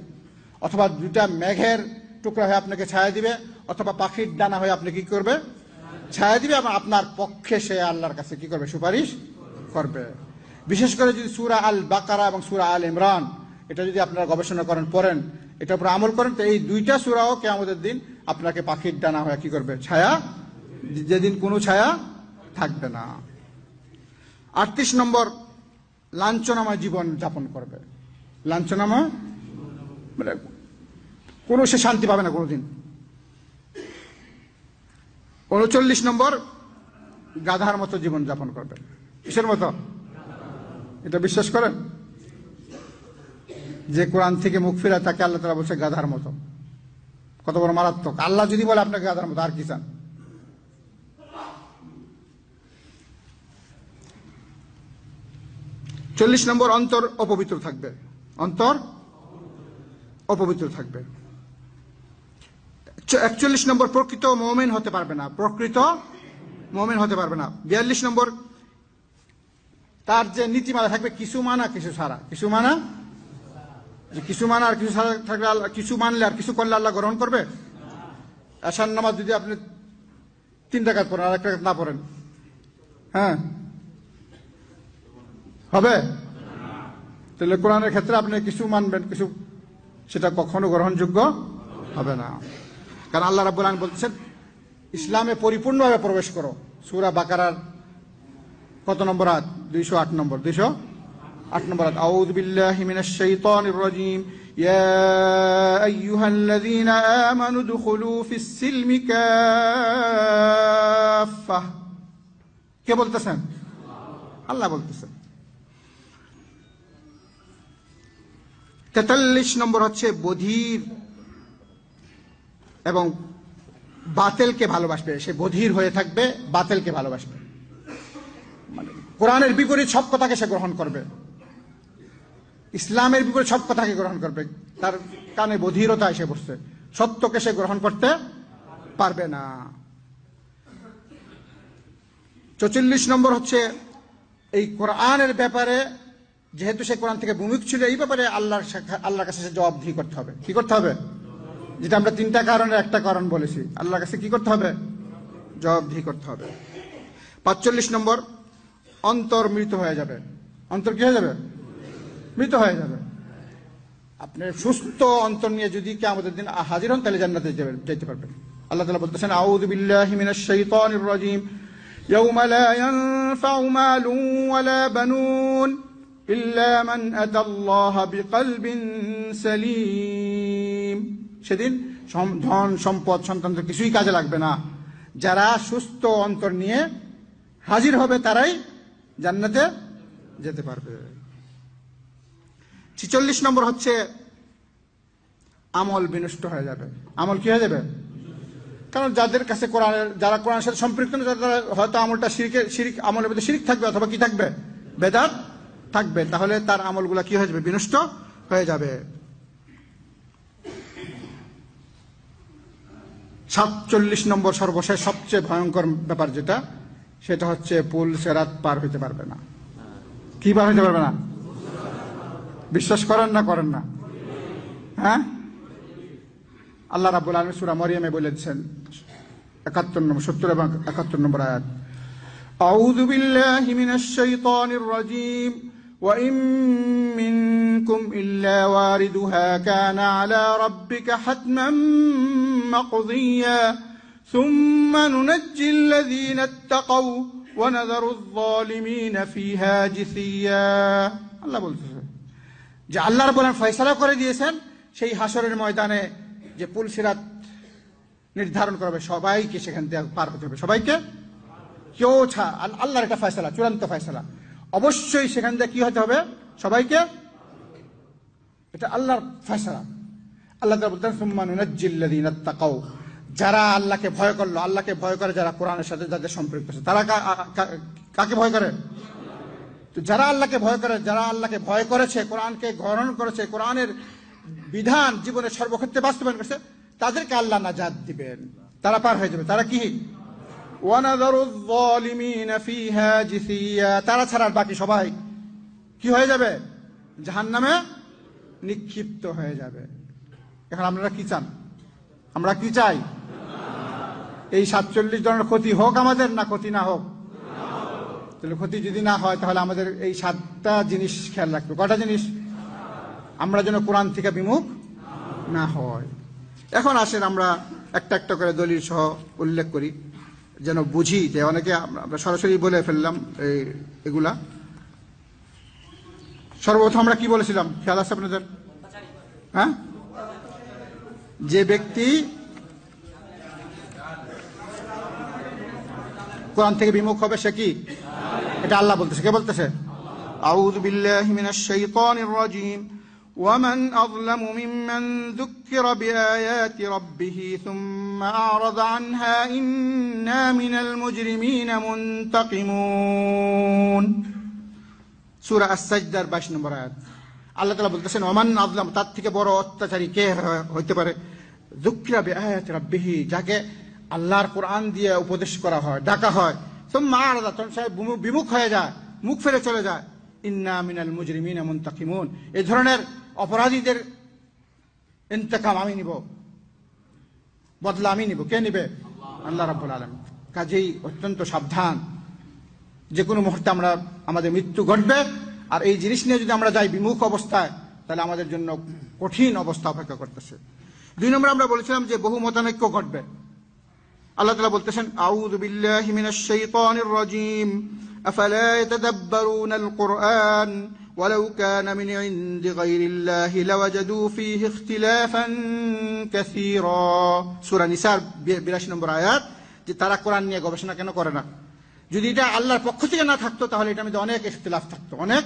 অথবা দুইটা মেঘের টুকরা হয়ে আপনাকে ছায়া দিবে অথবা পাখির ডানা হয়ে আপনি কি করবে ছায়া দিবে এবং আপনার পক্ষে সে আল্লাহর কাছে কি করবে সুপারিশ করবে বিশেষ করে যদি সুরা আল বাকারা এবং সুরা আল ইমরান এটা যদি আপনারা গবেষণা করেন পড়েন এটা উপর আমল করেন তো এই দুইটা সুরাও আমাদের দিন আপনাকে পাখির ডানা হয়ে কি করবে ছায়া যেদিন কোনো ছায়া থাকবে না আটত্রিশ নম্বর লাঞ্ছনাময় জীবন যাপন করবে লাঞ্ছনাময় মানে কোনো সে শান্তি পাবে না কোনোদিন উনচল্লিশ নম্বর গাধার মতো জীবন যাপন করবে কিসের মতো এটা বিশ্বাস করেন যে কোরআন থেকে মুখ ফেরায় তাকে আল্লাহ তালা বলছে গাধার মতো কত বড় মারাত্মক আল্লাহ যদি বলে আপনাকে গাধার মতো আর কি চান চল্লিশ নম্বর অন্তর অপবিত্র থাকবে অন্তর অপবিত্র থাকবে একচল্লিশ নম্বর প্রকৃত মোমেন হতে পারবে না প্রকৃত মোমেন হতে পারবে না বিয়াল্লিশ নম্বর তার যে নীতিমালা থাকবে কিছু মানা কিছু ছাড়া কিছু মানা কিছুমান আর কিছু থাকলে কিছু মানলে আর কিছু করলে আল্লাহ গ্রহণ করবে আসান নামাজ যদি আপনি তিন টাকাত পড়েন আর একটা না পড়েন হ্যাঁ হবে তাহলে কোরআনের ক্ষেত্রে আপনি কিছু মানবেন কিছু সেটা কখনো গ্রহণযোগ্য হবে না কারণ আল্লাহ রাবুল আলম বলছেন ইসলামে পরিপূর্ণভাবে প্রবেশ করো সুরা বাকারার কত নম্বর আট দুইশো আট নম্বর দুইশো আট নম্বর আউদ বিল্লাহ يا أيها الذين آمنوا ادخلوا في السلم كافة কে বলতেছেন আল্লাহ বলতেছেন তেতাল্লিশ নম্বর হচ্ছে বধির এবং বাতেলকে ভালোবাসবে সে বধির হয়ে থাকবে বাতেলকে ভালোবাসবে মানে কোরআনের বিপরীত সব কথাকে সে গ্রহণ করবে ইসলামের বিপরীত সব কথাকে গ্রহণ করবে তার কানে বধিরতা এসে পড়ছে সত্যকে সে গ্রহণ করতে পারবে না চচল্লিশ নম্বর হচ্ছে এই কোরআনের ব্যাপারে যেহেতু সে কোরআন থেকে ভূমিক ছিল এই ব্যাপারে আল্লাহর আল্লাহর কাছে সে জবাবদিহি করতে হবে কি করতে হবে যেটা আমরা তিনটা কারণের একটা কারণ বলেছি আল্লাহর কাছে কি করতে হবে জবাবদিহি করতে হবে পাঁচচল্লিশ নম্বর অন্তর্মৃত হয়ে যাবে অন্তর কি হয়ে যাবে মৃত হয়ে যাবে আপনি সুস্থ অন্তর নিয়ে যদি কে আমাদের দিন হাজির হন তাহলে জান্নাতে যেতে পারবেন আল্লাহ তালা বলতেছেন আউদ বিল্লাহ মিনাশ শাইতানির রাজিম يوم لا ينفع مال ولا بنون إلا من أتى الله بقلب سليم সেদিন ধন সম্পদ সন্তান তো কিছুই কাজে লাগবে না যারা সুস্থ অন্তর নিয়ে হাজির হবে তারাই জান্নাতে যেতে পারবে ছিচল্লিশ নম্বর হচ্ছে আমল বিনষ্ট হয়ে যাবে আমল কি হয়ে যাবে কারণ যাদের কাছে কোরআন যারা কোরআন সাথে সম্পৃক্ত তারা হয়তো আমলটা সিরিকে শিরিক আমলের মধ্যে শিরিক থাকবে অথবা কি থাকবে বেদাত থাকবে তাহলে তার আমলগুলা কি হয়ে যাবে বিনষ্ট হয়ে যাবে সাতচল্লিশ নম্বর সর্বশেষ সবচেয়ে ভয়ঙ্কর ব্যাপার যেটা সেটা হচ্ছে পুল সেরাত পার হইতে পারবে না কি পার হইতে পারবে না বিশ্বাস করেন না করেন না হ্যাঁ আল্লাহ রাব্বুল আলামিন সুরা মরিয়ামে বলেছেন 71 নম্বর 70 এবং 71 নম্বর আয়াত أعوذ بالله من الشيطان الرجيم وإن منكم إلا واردها كان على ربك حتما مقضيا ثم ننجي الذين اتقوا ونذر الظالمين فيها جثيا الله যে আল্লাহর বলেন ফয়সলা করে দিয়েছেন সেই হাসরের ময়দানে যে পুলসিরাত নির্ধারণ করবে সবাইকে সেখান থেকে পার হতে হবে সবাইকে কেউ ছা আল্লাহর একটা ফয়সলা চূড়ান্ত ফয়সলা অবশ্যই সেখান থেকে কি হতে হবে সবাইকে এটা আল্লাহর ফয়সলা আল্লাহ বলতেন সুম্মানুনাজ্জিল্লাদিন তাকাও যারা আল্লাহকে ভয় করলো আল্লাহকে ভয় করে যারা কোরআনের সাথে যাদের সম্পৃক্ত আছে তারা কাকে ভয় করে তো যারা আল্লাহকে ভয় করে যারা আল্লাহকে ভয় করেছে কোরআনকে গ্রহণ করেছে কোরআনের বিধান জীবনের সর্বক্ষেত্রে বাস্তবায়ন করেছে তাদেরকে আল্লাহ নাজাদ দিবেন তারা পার হয়ে যাবে তারা কি তারা ছাড়া বাকি সবাই কি হয়ে যাবে জাহান নামে নিক্ষিপ্ত হয়ে যাবে এখন আপনারা কি চান আমরা কি চাই এই সাতচল্লিশ জনের ক্ষতি হোক আমাদের না ক্ষতি না হোক তাহলে ক্ষতি যদি না হয় তাহলে আমাদের এই সাতটা জিনিস খেয়াল রাখবে কটা জিনিস আমরা যেন কোরআন থেকে বিমুখ না হয় এখন আসেন আমরা একটা একটা করে দলিল সহ উল্লেখ করি যেন বুঝি যে অনেকে আমরা সরাসরি বলে ফেললাম এই এগুলা সর্বপ্রথম আমরা কি বলেছিলাম খেয়াল আছে আপনাদের হ্যাঁ যে ব্যক্তি القرآن تكي بموكه بشكي إذا الله بلتسك بلتسك أعوذ بالله من الشيطان الرجيم ومن أظلم ممن ذكر بآيات ربه ثم أعرض عنها إنا من المجرمين منتقمون سورة السجدة باش نمبرات الله تعالى بلتسن ومن أظلم تاتيك بورو أتتاري كيه ذكر بآيات ربه جاكي আল্লাহর কোরআন দিয়ে উপদেশ করা হয় ডাকা হয় তো মা আলাদা তখন সাহেব বিমুখ হয়ে যায় মুখ ফেলে চলে যায় ইন্না মিনাল মুজরিমিন এমন তাকিমুন এ ধরনের অপরাধীদের ইন্তকাম আমি নিব বদলা আমি নিব কে নিবে আল্লাহ রাব্বুল আলম কাজেই অত্যন্ত সাবধান যে কোনো মুহূর্তে আমরা আমাদের মৃত্যু ঘটবে আর এই জিনিস নিয়ে যদি আমরা যাই বিমুখ অবস্থায় তাহলে আমাদের জন্য কঠিন অবস্থা অপেক্ষা করতেছে দুই নম্বর আমরা বলেছিলাম যে বহু মতানৈক্য ঘটবে আল্লাহ তালা বলতেছেন আউদ বিল্লাহি মিনাশ শাইতানির রাজিম আফালা ইয়াতাদাব্বারুনা আল কুরআন ولو كان من عند غير الله لوجدوا فيه اختلافا كثيرا সূরা নিসার 82 নম্বর আয়াত যে তারা কোরআন নিয়ে গবেষণা কেন করে না যদি এটা আল্লাহর পক্ষ থেকে না থাকতো তাহলে এটা মধ্যে অনেক ইখতিলাফ থাকতো অনেক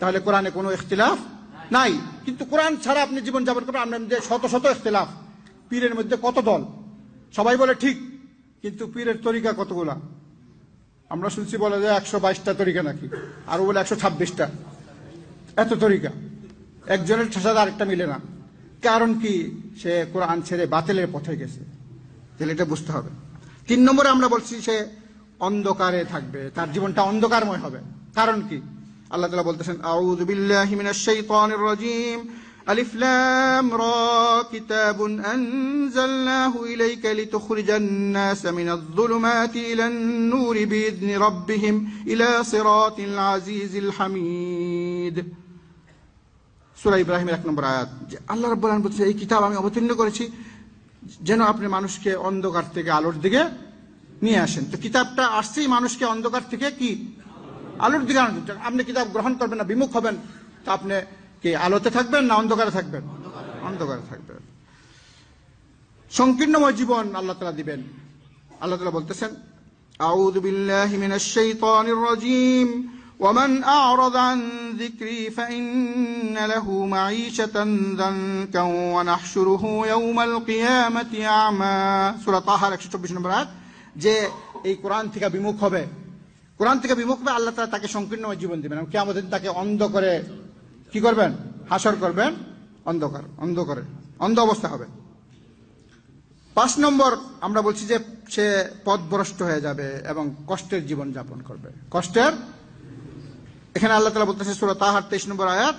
তাহলে কোরআনে কোনো ইখতিলাফ নাই কিন্তু কোরআন ছাড়া আপনি জীবন যাপন করবেন আপনার মধ্যে শত শত ইখতিলাফ পীরের মধ্যে কত দল সবাই বলে ঠিক কিন্তু পীরের তরিকা কতগুলা আমরা শুনছি বলে যায় একশো বাইশটা তরিকা নাকি আরো বলে একশো ছাব্বিশটা এত তরিকা একজনের সাথে আরেকটা মিলে না কারণ কি সে কোরআন ছেড়ে বাতিলের পথে গেছে তাহলে এটা বুঝতে হবে তিন নম্বরে আমরা বলছি সে অন্ধকারে থাকবে তার জীবনটা অন্ধকারময় হবে কারণ কি আল্লাহ তালা বলতেছেন আউদ বিল্লাহ রাজিম ألف لام را كتاب أنزلناه إليك لتخرج الناس من الظلمات إلى النور بإذن ربهم إلى صراط العزيز الحميد সুরা ইব্রাহিমের এক নম্বর আয়াত যে আল্লাহ রব্বুল বলছে এই কিতাব আমি অবতীর্ণ করেছি যেন আপনি মানুষকে অন্ধকার থেকে আলোর দিকে নিয়ে আসেন তো কিতাবটা আসছেই মানুষকে অন্ধকার থেকে কি আলোর দিকে আপনি কিতাব গ্রহণ করবেন না বিমুখ হবেন তা আপনি কি আলোতে থাকবেন না অন্ধকারে থাকবেন অন্ধকারে থাকবেন সংকীর্ণময় জীবন আল্লাহ তালা দিবেন আল্লাহ তালা বলতেছেন أعوذ بالله من الشيطان الرجيم ومن أعرض عن ذكري فإن له معيشة ذنكا ونحشره يوم القيامة أعمى سورة طه 124 নম্বর আয়াত যে এই কোরআন থেকে বিমুখ হবে কোরআন থেকে বিমুখ হবে আল্লাহ তালা তাকে সংকীর্ণময় জীবন দিবেন কেমন তাকে অন্ধ করে কি করবেন হাসর করবেন অন্ধকার অন্ধকারে অন্ধ অবস্থা হবে পাঁচ নম্বর আমরা বলছি যে সে পথভ্রষ্ট হয়ে যাবে এবং কষ্টের জীবন যাপন করবে কষ্টের এখানে আল্লাহ তালা বলতেছে সুরা তাহার তেইশ নম্বর আয়াত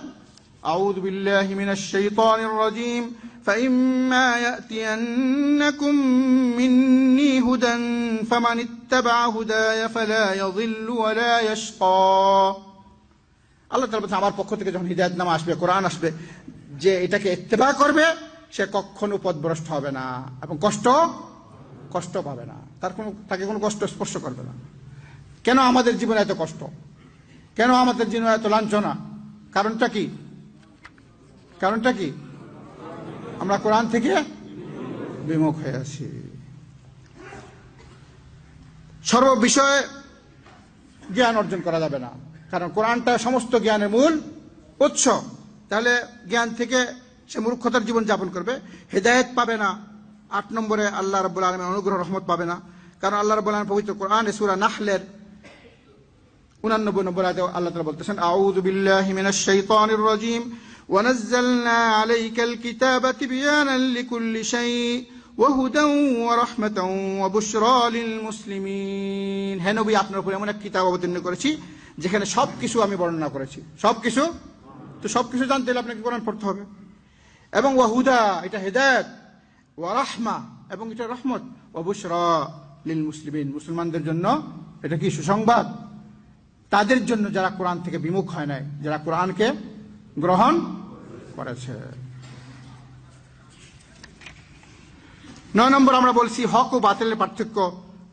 আউদ بالله من الشيطان الرجيم فإما يأتينكم مني هدى فمن اتبع هداي فلا يضل ولا يشقى আল্লাহ তালা বলছে আমার পক্ষ থেকে যখন হৃদায়ত নামা আসবে কোরআন আসবে যে এটাকে ইত্তেবা করবে সে কখনো পদভ্রষ্ট হবে না এবং কষ্ট কষ্ট পাবে না তার কোনো তাকে কোনো কষ্ট স্পর্শ করবে না কেন আমাদের জীবনে এত কষ্ট কেন আমাদের জীবনে এত লাঞ্ছনা কারণটা কি কারণটা কি আমরা কোরআন থেকে বিমুখ হয়ে আছি সর্ব বিষয়ে জ্ঞান অর্জন করা যাবে না কারণ কোরআনটা সমস্ত জ্ঞানের মূল উৎস তাহলে জ্ঞান থেকে সে মূর্খতার জীবন যাপন করবে হেদায়ত পাবে না আট নম্বরে আল্লাহ রব্বুল আলমের অনুগ্রহ রহমত পাবে না কারণ আল্লাহ রব্বুল আলম পবিত্র কোরআন সুরা নাহলের উনানব্বই নম্বর আয়তে আল্লাহ তালা বলতেছেন আউযু বিল্লাহি মিনাশ শাইতানির রাজিম ونزلنا عليك الكتاب تبيانا لكل شيء وهدى ورحمة وبشرى للمسلمين হ্যাঁ নবী আপনার উপর এমন এক কিতাব অবতীর্ণ করেছি যেখানে সব কিছু আমি বর্ণনা করেছি সব কিছু তো সব কিছু জানতে হলে আপনাকে কোরআন পড়তে হবে এবং ওয়াহুদা এটা হেদায়ত ওয়া রাহমা এবং এটা রহমত অবশ্য লিল মুসলিমিন মুসলমানদের জন্য এটা কি সুসংবাদ তাদের জন্য যারা কোরআন থেকে বিমুখ হয় নাই যারা কোরআনকে গ্রহণ করেছে নয় নম্বর আমরা বলছি হক ও বাতিলের পার্থক্য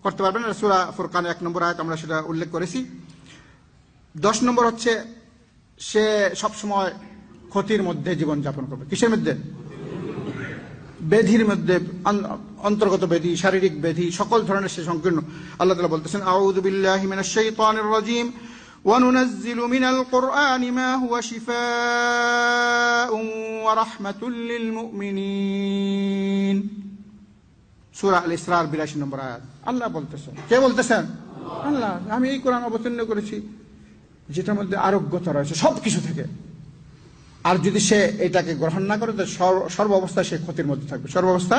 করতে পারবেন সুরা ফুরকান এক নম্বর আয়াত আমরা সেটা উল্লেখ করেছি দশ নম্বর হচ্ছে সে সবসময় ক্ষতির মধ্যে জীবনযাপন করবে কিসের মধ্যে বেধির মধ্যে অন্তর্গত বেধি শারীরিক বেধি সকল ধরনের সে সংকীর্ণ আল্লাহ তালা বলতেছেন আউদুবিল্লাহ রাজিম وننزل من القرآن ما هو شفاء ورحمة للمؤمنين সুরা আল ইসরার বিরাশি নম্বর আয়াত আল্লাহ বলতেছেন কে বলতেছেন আল্লাহ আমি এই কোরআন অবতীর্ণ করেছি যেটার মধ্যে আরোগ্যতা রয়েছে সব কিছু থেকে আর যদি সে এটাকে গ্রহণ না করে তো সর্ব অবস্থায় সে ক্ষতির মধ্যে থাকবে সর্বাবস্থা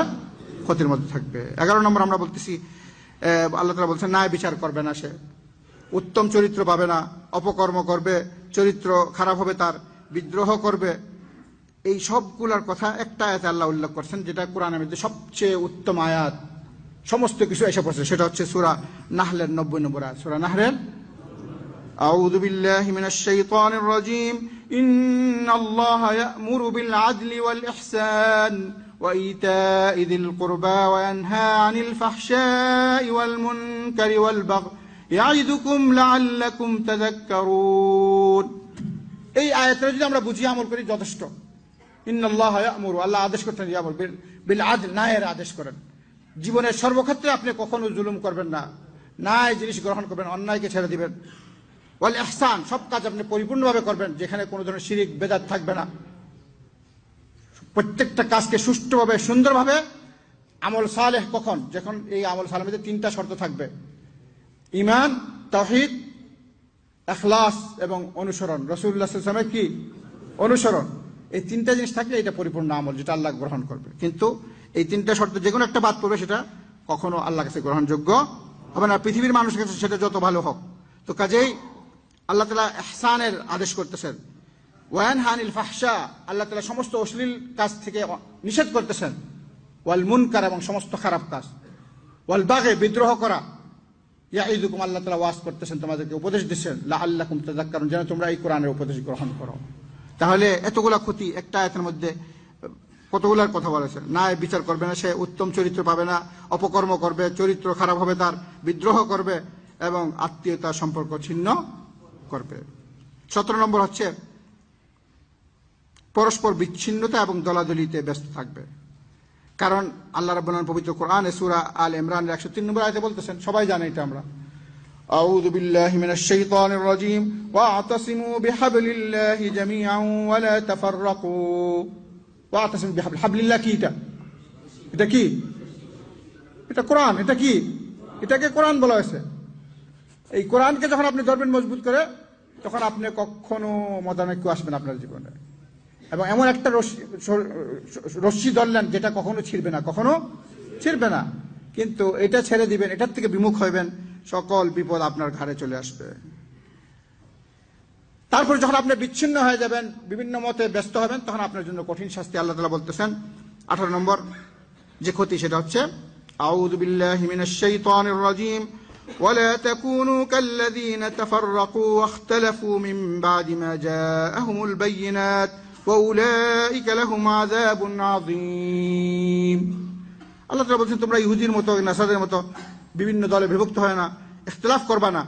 ক্ষতির মধ্যে থাকবে এগারো নম্বর আমরা বলতেছি আল্লাহ তালা বলছেন না বিচার করবে না সে উত্তম চরিত্র পাবে না অপকর্ম করবে চরিত্র খারাপ হবে তার বিদ্রোহ করবে এই সবগুলোর কথা একটা আয়াত আল্লাহ উল্লেখ করছেন যেটা কোরআনের মধ্যে সবচেয়ে উত্তম আয়াত সমস্ত কিছু এসে পড়ছে সেটা হচ্ছে সুরা নাহলের নব্বই নম্বর আয়াত সুরা নাহলের أعوذ بالله من الشيطان الرجيم إن الله يأمر بالعدل والإحسان وإيتاء ذي القربى وينهى عن الفحشاء والمنكر والبغي يعظكم لعلكم تذكرون এই আয়াতটা যদি আমরা বুঝিয়ে আমল করি যথেষ্ট ইন্নাল্লাহ ইয়ামুরু আল্লাহ আদেশ করতেন ইয়ামুল বিল আদল ন্যায়ের আদেশ করেন জীবনের সর্বক্ষেত্রে আপনি কখনো জুলুম করবেন না ন্যায় জিনিস গ্রহণ করবেন অন্যায়কে ছেড়ে দিবেন ওয়াল এহসান সব কাজ আপনি পরিপূর্ণভাবে করবেন যেখানে কোনো ধরনের শিরিক বেদাত থাকবে না প্রত্যেকটা কাজকে সুষ্ঠুভাবে সুন্দরভাবে আমল সালেহ কখন যখন এই আমল সালের মধ্যে তিনটা শর্ত থাকবে ইমান তহিদ এখলাস এবং অনুসরণ রসুল্লাহামের কি অনুসরণ এই তিনটা জিনিস থাকলে এটা পরিপূর্ণ আমল যেটা আল্লাহ গ্রহণ করবে কিন্তু এই তিনটা শর্ত যে কোনো একটা বাদ পড়বে সেটা কখনো আল্লাহ কাছে গ্রহণযোগ্য হবে না পৃথিবীর মানুষের কাছে সেটা যত ভালো হোক তো কাজেই আল্লাহ তালা এহসানের আদেশ করতেছেন ওয়ান হানিল ফাহসা আল্লাহ তালা সমস্ত অশ্লীল কাজ থেকে নিষেধ করতেছেন ওয়াল মুনকার এবং সমস্ত খারাপ কাজ ওয়াল বাগে বিদ্রোহ করা এই দুকুম আল্লাহ তালা ওয়াজ করতেছেন তোমাদেরকে উপদেশ দিচ্ছেন লা আল্লাহকুম তাজাক্কারুন যেন তোমরা এই কোরআনের উপদেশ গ্রহণ করো তাহলে এতগুলা ক্ষতি একটা আয়তের মধ্যে কতগুলার কথা বলেছে না বিচার করবে না সে উত্তম চরিত্র পাবে না অপকর্ম করবে চরিত্র খারাপ হবে তার বিদ্রোহ করবে এবং আত্মীয়তা সম্পর্ক ছিন্ন করবে সতেরো নম্বর হচ্ছে পরস্পর বিচ্ছিন্নতা এবং দলাদলিতে ব্যস্ত থাকবে কারণ আল্লাহ রাবুল্লাহ পবিত্র কোরআন সুরা আল ইমরান একশো তিন নম্বর আয়তে বলতেছেন সবাই জানে এটা আমরা أعوذ بالله من الشيطان الرجيم واعتصموا بحبل الله جميعا ولا تفرقوا واعتصموا بحبل حبل الله কি এটা এটা কি এটা কোরআন এটা কি এটাকে কোরআন বলা হয়েছে এই কোরআনকে যখন আপনি ধরবেন মজবুত করে তখন আপনি কখনো মতানৈক্য আসবেন আপনার জীবনে এবং এমন একটা রশ্মি ধরলেন যেটা কখনো ছিড়বে না কখনো ছিড়বে না কিন্তু এটা ছেড়ে দিবেন এটার থেকে বিমুখ হইবেন সকল বিপদ আপনার ঘাড়ে চলে আসবে তারপর যখন আপনি বিচ্ছিন্ন হয়ে যাবেন বিভিন্ন মতে ব্যস্ত হবেন তখন আপনার জন্য কঠিন শাস্তি আল্লাহ তালা বলতেছেন আঠারো নম্বর যে ক্ষতি সেটা হচ্ছে আউদ্দিল্লাহ হিমিন রাজিম ولا تكونوا كالذين تفرقوا واختلفوا من بعد ما جاءهم البينات وأولئك لهم عذاب عظيم আল্লাহ তালা বলছেন তোমরা ইহুদির মতো নাসাদের মতো বিভিন্ন দলে বিভক্ত হয় না ইখতলাফ করবা না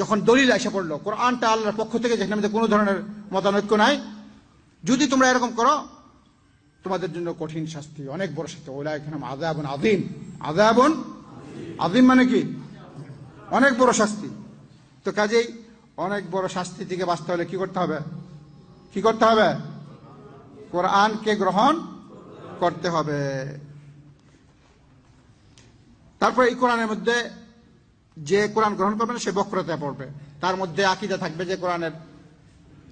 যখন দলিল এসে পড়লো কোরআনটা আল্লাহর পক্ষ থেকে যেখানে কোনো ধরনের মতানৈক্য নাই যদি তোমরা এরকম করো তোমাদের জন্য কঠিন শাস্তি অনেক বড় শাস্তি ওলা এখানে আদাবন আদিম আদাবন আদিম মানে কি অনেক বড় শাস্তি তো কাজেই অনেক বড় শাস্তি থেকে বাঁচতে হলে কি করতে হবে কি করতে হবে কোরআনকে গ্রহণ করতে হবে তারপরে এই কোরআনের মধ্যে যে কোরআন গ্রহণ করবে না সে বক্রতা পড়বে তার মধ্যে আকিদা থাকবে যে কোরআনের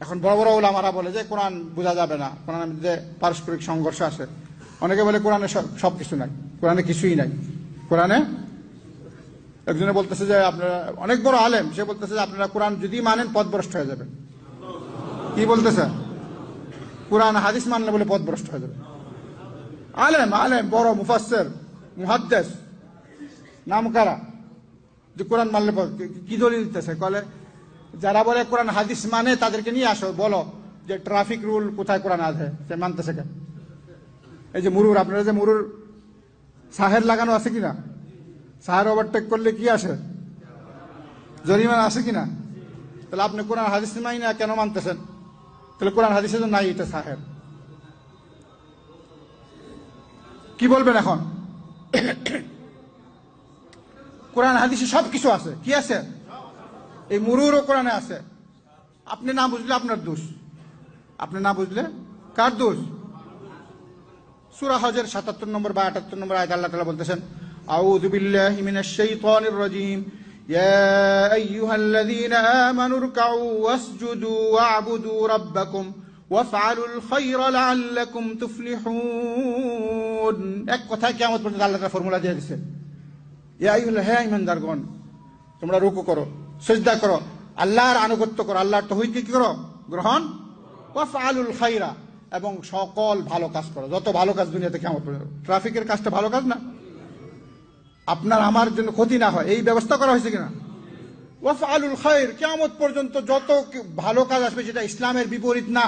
এখন বড় বড় ওলামারা বলে যে কোরআন বোঝা যাবে না কোরআনের মধ্যে পারস্পরিক সংঘর্ষ আছে অনেকে বলে কোরআনে সব কিছু নাই কোরআনে কিছুই নাই কোরআনে একজনে বলতেছে যে আপনারা অনেক বড় আলেম সে বলতেছে যে আপনারা কোরআন যদি মানেন পদভ্রষ্ট হয়ে যাবেন কি বলতেছে কোরআন হাদিস মানলে বলে পদভ্রষ্ট হয়ে যাবে আলেম আলেম বড় মুফাসের মুহাদ্দেস নাম কারা যে কোরআন মানলে কি দলিল দিতেছে কলে যারা বলে কোরআন হাদিস মানে তাদেরকে নিয়ে আসো বলো যে ট্রাফিক রুল কোথায় কোরআন আছে সে মানতেছে কেন এই যে মুরুর আপনারা যে মুরুর সাহের লাগানো আছে কিনা স্যার ওভারটেক করলে কি আসে জরিমানা আসে কিনা তাহলে আপনি কোরআন হাদিস মাই না কেন মানতেছেন তাহলে কোরআন হাদিসে তো নাই এটা সাহেব কি বলবেন এখন কোরআন হাদিসে সব কিছু আছে কি আছে এই মুরুরও কোরআনে আছে আপনি না বুঝলে আপনার দোষ আপনি না বুঝলে কার দোষ সুরা হজের সাতাত্তর নম্বর বা আটাত্তর নম্বর আয়াত আল্লাহ তালা বলতেছেন أعوذ بالله من الشيطان الرجيم يا أيها الذين آمنوا اركعوا واسجدوا واعبدوا ربكم وافعلوا الخير لعلكم تفلحون এক কথা কিয়ামত পর্যন্ত আল্লাহ তাআলা ফর্মুলা দিয়ে দিয়েছেন ইয়া আইয়ুল হে ঈমানদারগণ তোমরা রুকু করো সিজদা করো আল্লাহর আনুগত্য করো আল্লাহর তৌহিদ কি করো গ্রহণ ওয়াফআলুল খাইরা এবং সকল ভালো কাজ করো যত ভালো কাজ দুনিয়াতে কিয়ামত পর্যন্ত ট্রাফিকের কাজটা ভালো কাজ না আপনার আমার জন্য ক্ষতি না হয় এই ব্যবস্থা করা হয়েছে কিনা আলুল খায়ের কেমন পর্যন্ত যত ভালো কাজ আসবে সেটা ইসলামের বিপরীত না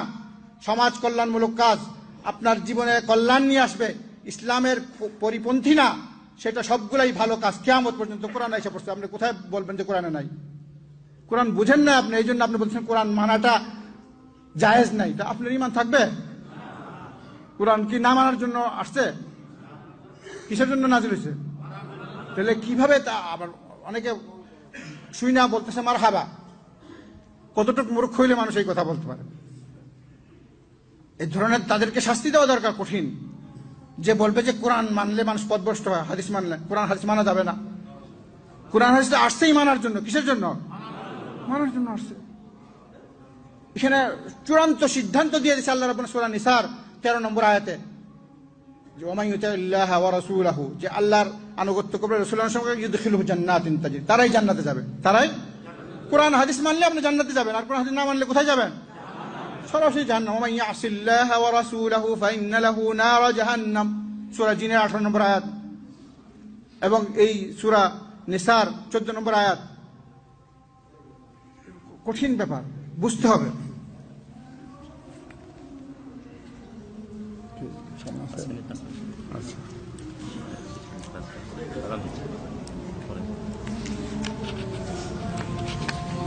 সমাজ কল্যাণমূলক কাজ আপনার জীবনে কল্যাণ নিয়ে আসবে ইসলামের পরিপন্থী না সেটা সবগুলাই ভালো কাজ কেমন পর্যন্ত কোরআন এসে পড়ছে আপনি কোথায় বলবেন যে কোরআনে নাই কোরআন বুঝেন না আপনি এই জন্য আপনি বলছেন কোরআন মানাটা জায়েজ নাই তা আপনার ইমান থাকবে কোরআন কি না মানার জন্য আসছে কিসের জন্য নাজিল হয়েছে তাহলে কিভাবে তা আবার অনেকে শুই না বলতেছে মার হাবা কতটুকু মূর্খ হইলে মানুষ এই কথা বলতে পারে এই ধরনের তাদেরকে শাস্তি দেওয়া দরকার কঠিন যে বলবে যে কোরআন মানলে মানুষ পদভ্রষ্ট হয় হাদিস মানলে কোরআন হাদিস মানা যাবে না কোরআন হাদিস আসছেই মানার জন্য কিসের জন্য মানার জন্য আসছে এখানে চূড়ান্ত সিদ্ধান্ত দিয়ে দিচ্ছে আল্লাহ রবুল সুলান নিসার তেরো নম্বর আয়াতে যে ওমাই ইউতাহ ওয়া রাসূলাহু যে আল্লাহর আনুগত্য করবে রসুল্লাহ সঙ্গে যুদ্ধ খিলু জান্নাত ইন্তাজির তারাই জান্নাতে যাবে তারাই কোরআন হাদিস মানলে আপনি জান্নাতে যাবেন আর কোরআন হাদিস না মানলে কোথায় যাবেন সরাসরি জাহান্নাম ওয়া ইয়াসি আল্লাহ ওয়া রাসূলাহু ফাইন্না লাহু নার জাহান্নাম সূরা জিনের 18 নম্বর আয়াত এবং এই সূরা নিসার 14 নম্বর আয়াত কঠিন ব্যাপার বুঝতে হবে আচ্ছা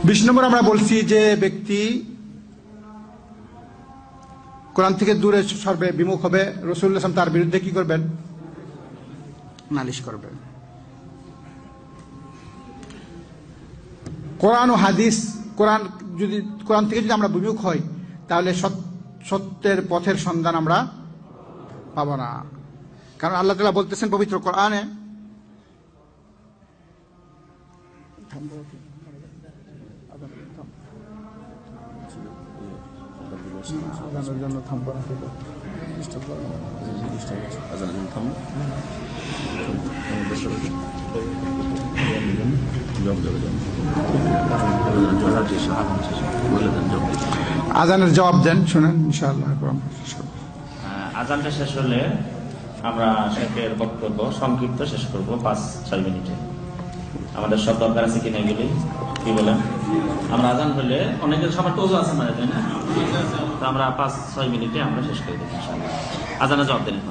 বিশ নম্বর আমরা বলছি যে ব্যক্তি কোরআন থেকে দূরে সরবে বিমুখ হবে ইসলাম তার বিরুদ্ধে কি করবেন নালিশ করবেন কোরআন ও হাদিস কোরআন যদি কোরআন থেকে যদি আমরা বিমুখ হই তাহলে সত্যের পথের সন্ধান আমরা পাব না কারণ আল্লাহ তালা বলতেছেন পবিত্র কোরআনে আজানের জন্য ডিস্টার্ব আজানের জন্য আজানের জবাব দেন শুনেন আজানটা শেষ হলে আমরা শেখের বক্তব্য সংক্ষিপ্ত শেষ করব পাঁচ ছয় মিনিটে আমাদের সব দরকার আছে কিনা এগুলি কি বলেন আমরা আজান হলে অনেকের সবার টোজো আছে মানে তাই না আমরা পাঁচ ছয় মিনিটে আমরা শেষ করে দিচ্ছি আজানা জবাব দিলেন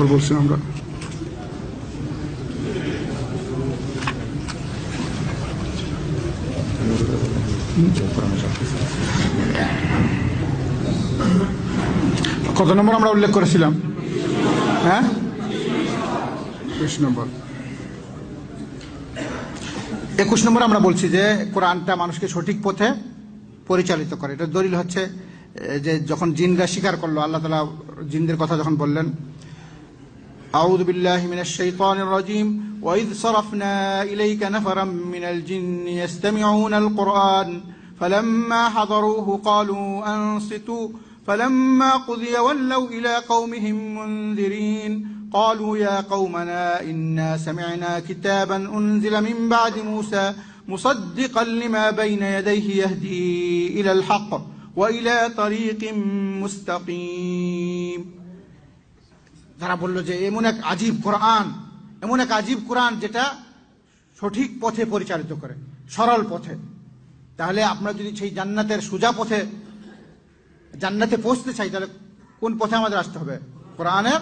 নম্বর বলছি আমরা কত নম্বর আমরা উল্লেখ করেছিলাম হ্যাঁ একুশ নম্বর একুশ নম্বর আমরা বলছি যে কোরআনটা মানুষকে সঠিক পথে পরিচালিত করে এটা দলিল হচ্ছে যে যখন জিনরা স্বীকার করলো আল্লাহ তালা জিনদের কথা যখন বললেন أعوذ بالله من الشيطان الرجيم وإذ صرفنا إليك نفرا من الجن يستمعون القرآن فلما حضروه قالوا أنصتوا فلما قضي ولوا إلى قومهم منذرين قالوا يا قومنا إنا سمعنا كتابا أنزل من بعد موسى مصدقا لما بين يديه يهدي إلى الحق وإلى طريق مستقيم তারা বলল যে এমন এক আজীব কোরআন এমন এক আজীব কোরআন যেটা সঠিক পথে পরিচালিত করে সরল পথে তাহলে আমরা যদি সেই জান্নাতের সোজা পথে জান্নাতে পৌঁছতে চাই তাহলে কোন পথে আমাদের আসতে হবে কোরআনের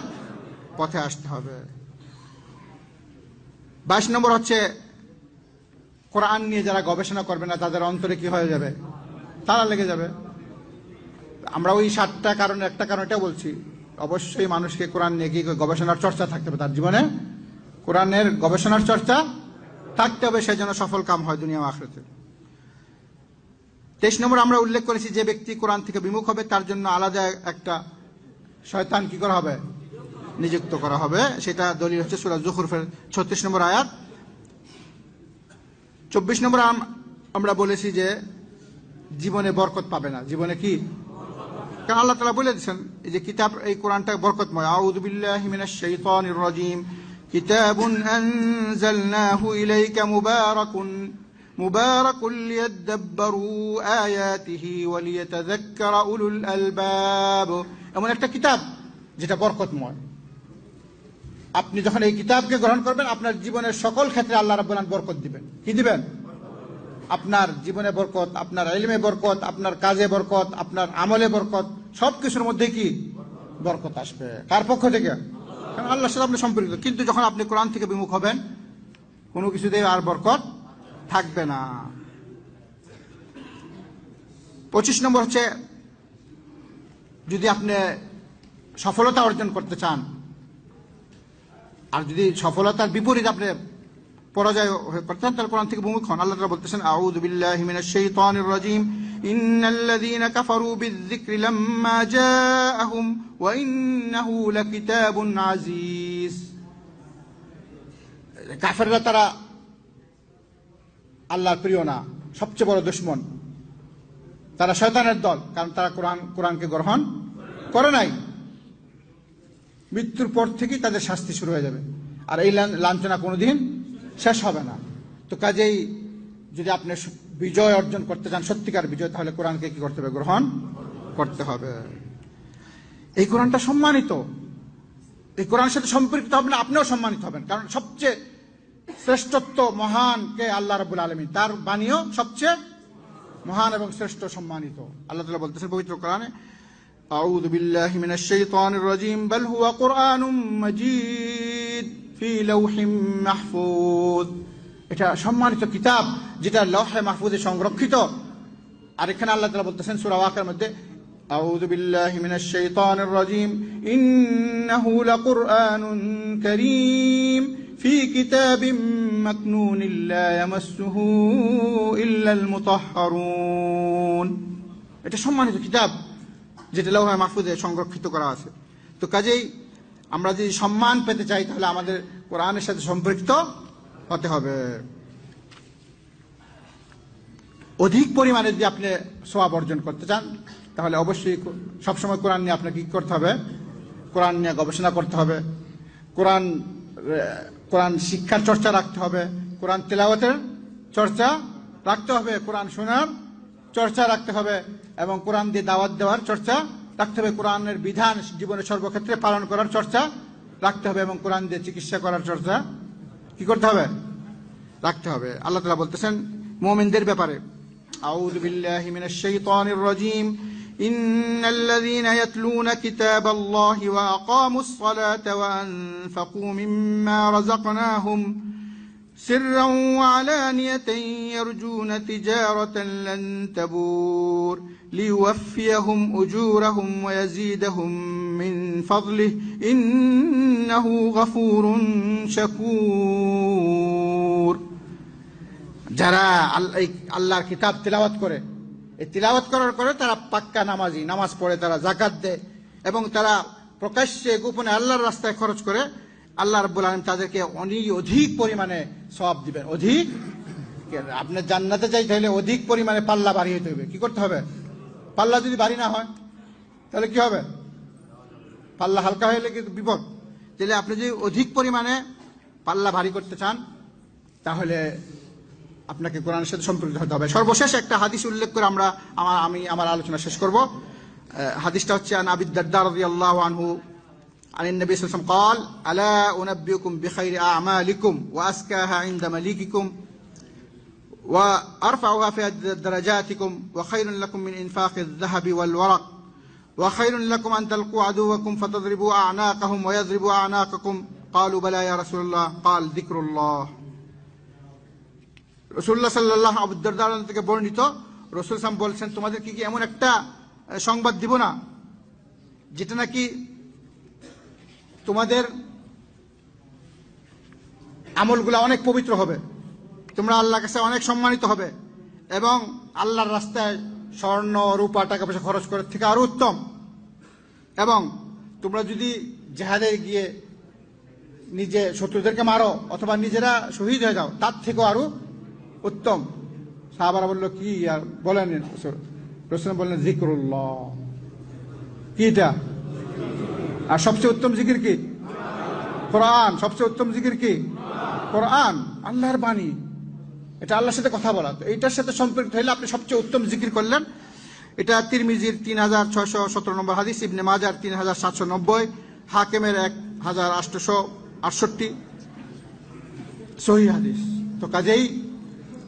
পথে আসতে হবে বাইশ নম্বর হচ্ছে কোরআন নিয়ে যারা গবেষণা করবে না তাদের অন্তরে কি হয়ে যাবে তারা লেগে যাবে আমরা ওই সাতটা কারণ একটা কারণ এটা বলছি অবশ্যই মানুষকে কোরআন নিয়ে কি গবেষণার চর্চা থাকতে হবে তার জীবনে কোরআনের গবেষণার চর্চা থাকতে হবে সে যেন সফল কাম হয় দুনিয়া আখরতে তেইশ নম্বর আমরা উল্লেখ করেছি যে ব্যক্তি কোরআন থেকে বিমুখ হবে তার জন্য আলাদা একটা শয়তান কি করা হবে নিযুক্ত করা হবে সেটা দলিল হচ্ছে সুরাজ জুখরফের ছত্রিশ নম্বর আয়াত চব্বিশ নম্বর আমরা বলেছি যে জীবনে বরকত পাবে না জীবনে কি কারণ আল্লাহ তালা বলে দিচ্ছেন যে কিতাব এই কোরআনটা বরকতময় আউদুবিল্লাহ মিনাশ শাইতানির রাজিম كتاب أنزلناه إليك مبارك مبارك ليدبروا آياته وليتذكر أولو الألباب এমন একটা কিতাব যেটা বরকতময় আপনি যখন এই কিতাবকে গ্রহণ করবেন আপনার জীবনের সকল ক্ষেত্রে আল্লাহ রাব্বুল বরকত দিবেন কি দিবেন আপনার জীবনে বরকত আপনার এলমে বরকত আপনার কাজে বরকত আপনার আমলে বরকত সব কিছুর মধ্যে কি বরকত আসবে কার পক্ষ থেকে কারণ সাথে আপনি সম্পর্কিত কিন্তু যখন আপনি কোরআন থেকে বিমুখ হবেন কোনো কিছুতে আর বরকত থাকবে না পঁচিশ নম্বর হচ্ছে যদি আপনি সফলতা অর্জন করতে চান আর যদি সফলতার বিপরীত আপনি পরাজয় হয়ে পারতেন কোরআন থেকে বিমুখ আল্লাহ তালা বলতেছেন আউদ বিল্লাহ মিনাশ শাইতানির রাজিম ইন্নাল্লাযীনা কাফারু বিযযিকরি লাম্মা জাআহুম ওয়া ইন্নাহু লাকিতাবুন আজিজ কাফেররা তারা আল্লাহর প্রিয় না সবচেয়ে বড় দুশ্মন তারা শয়তানের দল কারণ তারা কোরআন কোরআনকে গ্রহণ করে নাই মৃত্যুর পর থেকেই তাদের শাস্তি শুরু হয়ে যাবে আর এই লাঞ্ছনা কোনোদিন শেষ হবে না তো কাজেই যদি আপনি বিজয় অর্জন করতে চান সত্যিকার বিজয় তাহলে কোরআনকে কি করতে হবে গ্রহণ করতে হবে এই কোরআনটা সম্মানিত এই কোরআন সাথে সম্পৃক্ত হবেন আপনিও সম্মানিত হবেন কারণ সবচেয়ে শ্রেষ্ঠত্ব মহান কে আল্লাহ রবুল আলমী তার বাণীও সবচেয়ে মহান এবং শ্রেষ্ঠ সম্মানিত আল্লাহ তালা বলতেছেন পবিত্র কোরআনে أعوذ بالله من الشيطان الرجيم بل هو قرآن مجيد মাহফুজ এটা সম্মানিত কিতাব যেটা লৌহে মাহফুজে সংরক্ষিত আর এখানে আল্লাহ তালা বলতেছেন সুরাওয়াকের মধ্যে أعوذ بالله من الشيطان الرجيم إنه لقرآن كريم في كتاب مكنون لا يمسه إلا المطهرون এটা সম্মানিত কিতাব যেটা লৌহে মাহফুজে সংরক্ষিত করা আছে তো কাজেই আমরা যদি সম্মান পেতে চাই তাহলে আমাদের কোরআনের সাথে সম্পৃক্ত হতে হবে অধিক পরিমাণে যদি আপনি সোয়াব অর্জন করতে চান তাহলে অবশ্যই সবসময় কোরআন নিয়ে আপনাকে কী করতে হবে কোরআন নিয়ে গবেষণা করতে হবে কোরআন কোরআন শিক্ষার চর্চা রাখতে হবে কোরআন তেলাওয়াতের চর্চা রাখতে হবে কোরআন শোনার চর্চা রাখতে হবে এবং কোরআন দিয়ে দাওয়াত দেওয়ার চর্চা রাখতে হবে কোরআনের বিধান জীবনের সর্বক্ষেত্রে পালন করার চর্চা রাখতে হবে এবং কোরআন দিয়ে চিকিৎসা করার চর্চা কি করতে হবে রাখতে হবে আল্লাহ তালা বলতেছেন মোমিনদের ব্যাপারে আউদ إن الذين يتلون كتاب الله وأقاموا الصلاة وأنفقوا مما رزقناهم سرا وعلانية يرجون تجارة لن تبور ليوفيهم أجورهم ويزيدهم من فضله إنه غفور شكور যারা الله كتاب تلاوت করে এই করার পরে তারা পাক্কা নামাজি নামাজ পড়ে তারা জাকাত দেয় এবং তারা প্রকাশ্যে গোপনে আল্লাহর রাস্তায় খরচ করে আল্লাহ রব্বুল আলম তাদেরকে অনেক অধিক পরিমাণে সব দিবেন অধিক আপনার জান্নাতে চাই তাহলে অধিক পরিমাণে পাল্লা বাড়ি হতে হবে কি করতে হবে পাল্লা যদি বাড়ি না হয় তাহলে কি হবে পাল্লা হালকা হলে কিন্তু বিপদ তাহলে আপনি যদি অধিক পরিমাণে পাল্লা ভারী করতে চান তাহলে আপনাকে কোরআন সাথে সম্পৃক্ত হতে হবে সর্বশেষ একটা হাদিস উল্লেখ করে আমরা আমার আমি আমার আলোচনা শেষ করব হাদিসটা হচ্ছে আন আবিদ্দার আল্লাহ আনহু عن النبي صلى الله عليه وسلم قال ألا أنبئكم بخير أعمالكم وأزكاها عند مليككم وأرفعها في درجاتكم وخير لكم من إنفاق الذهب والورق وخير لكم أن تلقوا عدوكم فتضربوا أعناقهم ويضربوا أعناقكم قالوا بلى يا رسول الله قال ذكر الله رسول الله الله صلى عليه রসুল্লাহ সাল্লাহ আবুদ্দার থেকে বর্ণিত রসুল সাম বলছেন তোমাদের কি কি এমন একটা সংবাদ দিব না যেটা নাকি তোমাদের আমলগুলা অনেক পবিত্র হবে তোমরা আল্লাহর কাছে অনেক সম্মানিত হবে এবং আল্লাহর রাস্তায় স্বর্ণ রূপা টাকা পয়সা খরচ করার থেকে আরও উত্তম এবং তোমরা যদি জেহাদে গিয়ে নিজে শত্রুদেরকে মারো অথবা নিজেরা শহীদ হয়ে যাও তার থেকেও আরও উত্তম সাহাবারা বলল কি আর বলেন রসুল বললেন কি কিটা আর সবচেয়ে উত্তম জিকির কি কোরআন সবচেয়ে উত্তম জিকির কি কোরআন আল্লাহর বাণী এটা আল্লাহর সাথে কথা বলা তো এইটার সাথে সম্পৃক্ত হইলে আপনি সবচেয়ে উত্তম জিকির করলেন এটা তিরমিজির তিন হাজার ছয়শো সতেরো নম্বর হাদিস ইবনে মাজার তিন হাজার সাতশো নব্বই হাকেমের এক হাজার আটশোশো আটষট্টি সহি হাদিস তো কাজেই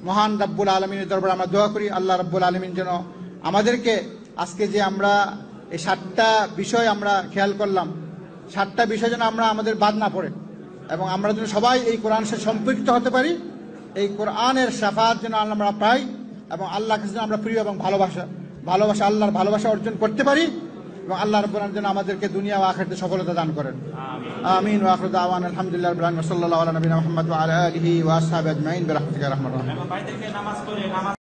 মহান রাব্বুল আলমিনের দরবার আমরা দোয়া করি আল্লাহ রাব্বুল আলমিন যেন আমাদেরকে আজকে যে আমরা এই সাতটা বিষয় আমরা খেয়াল করলাম সাতটা বিষয় যেন আমরা আমাদের বাদ না পড়ে এবং আমরা যেন সবাই এই কোরআন সাথে সম্পৃক্ত হতে পারি এই কোরআনের সাফাত যেন আমরা পাই এবং আল্লাহ কাছে আমরা প্রিয় এবং ভালোবাসা ভালোবাসা আল্লাহর ভালোবাসা অর্জন করতে পারি এবং আল্লাহর কোরআন যেন আমাদেরকে দুনিয়া ও আখেরতে সফলতা দান করেন আমিন ওয়া আখিরু আলহামদুলিল্লাহ রাব্বিল আলামিন ওয়া সাল্লাল্লাহু আলা নবিনা মুহাম্মদ ওয়া আলা আলিহি ওয়া আসহাবিহি আজমাইন রাহমাতুল্লাহ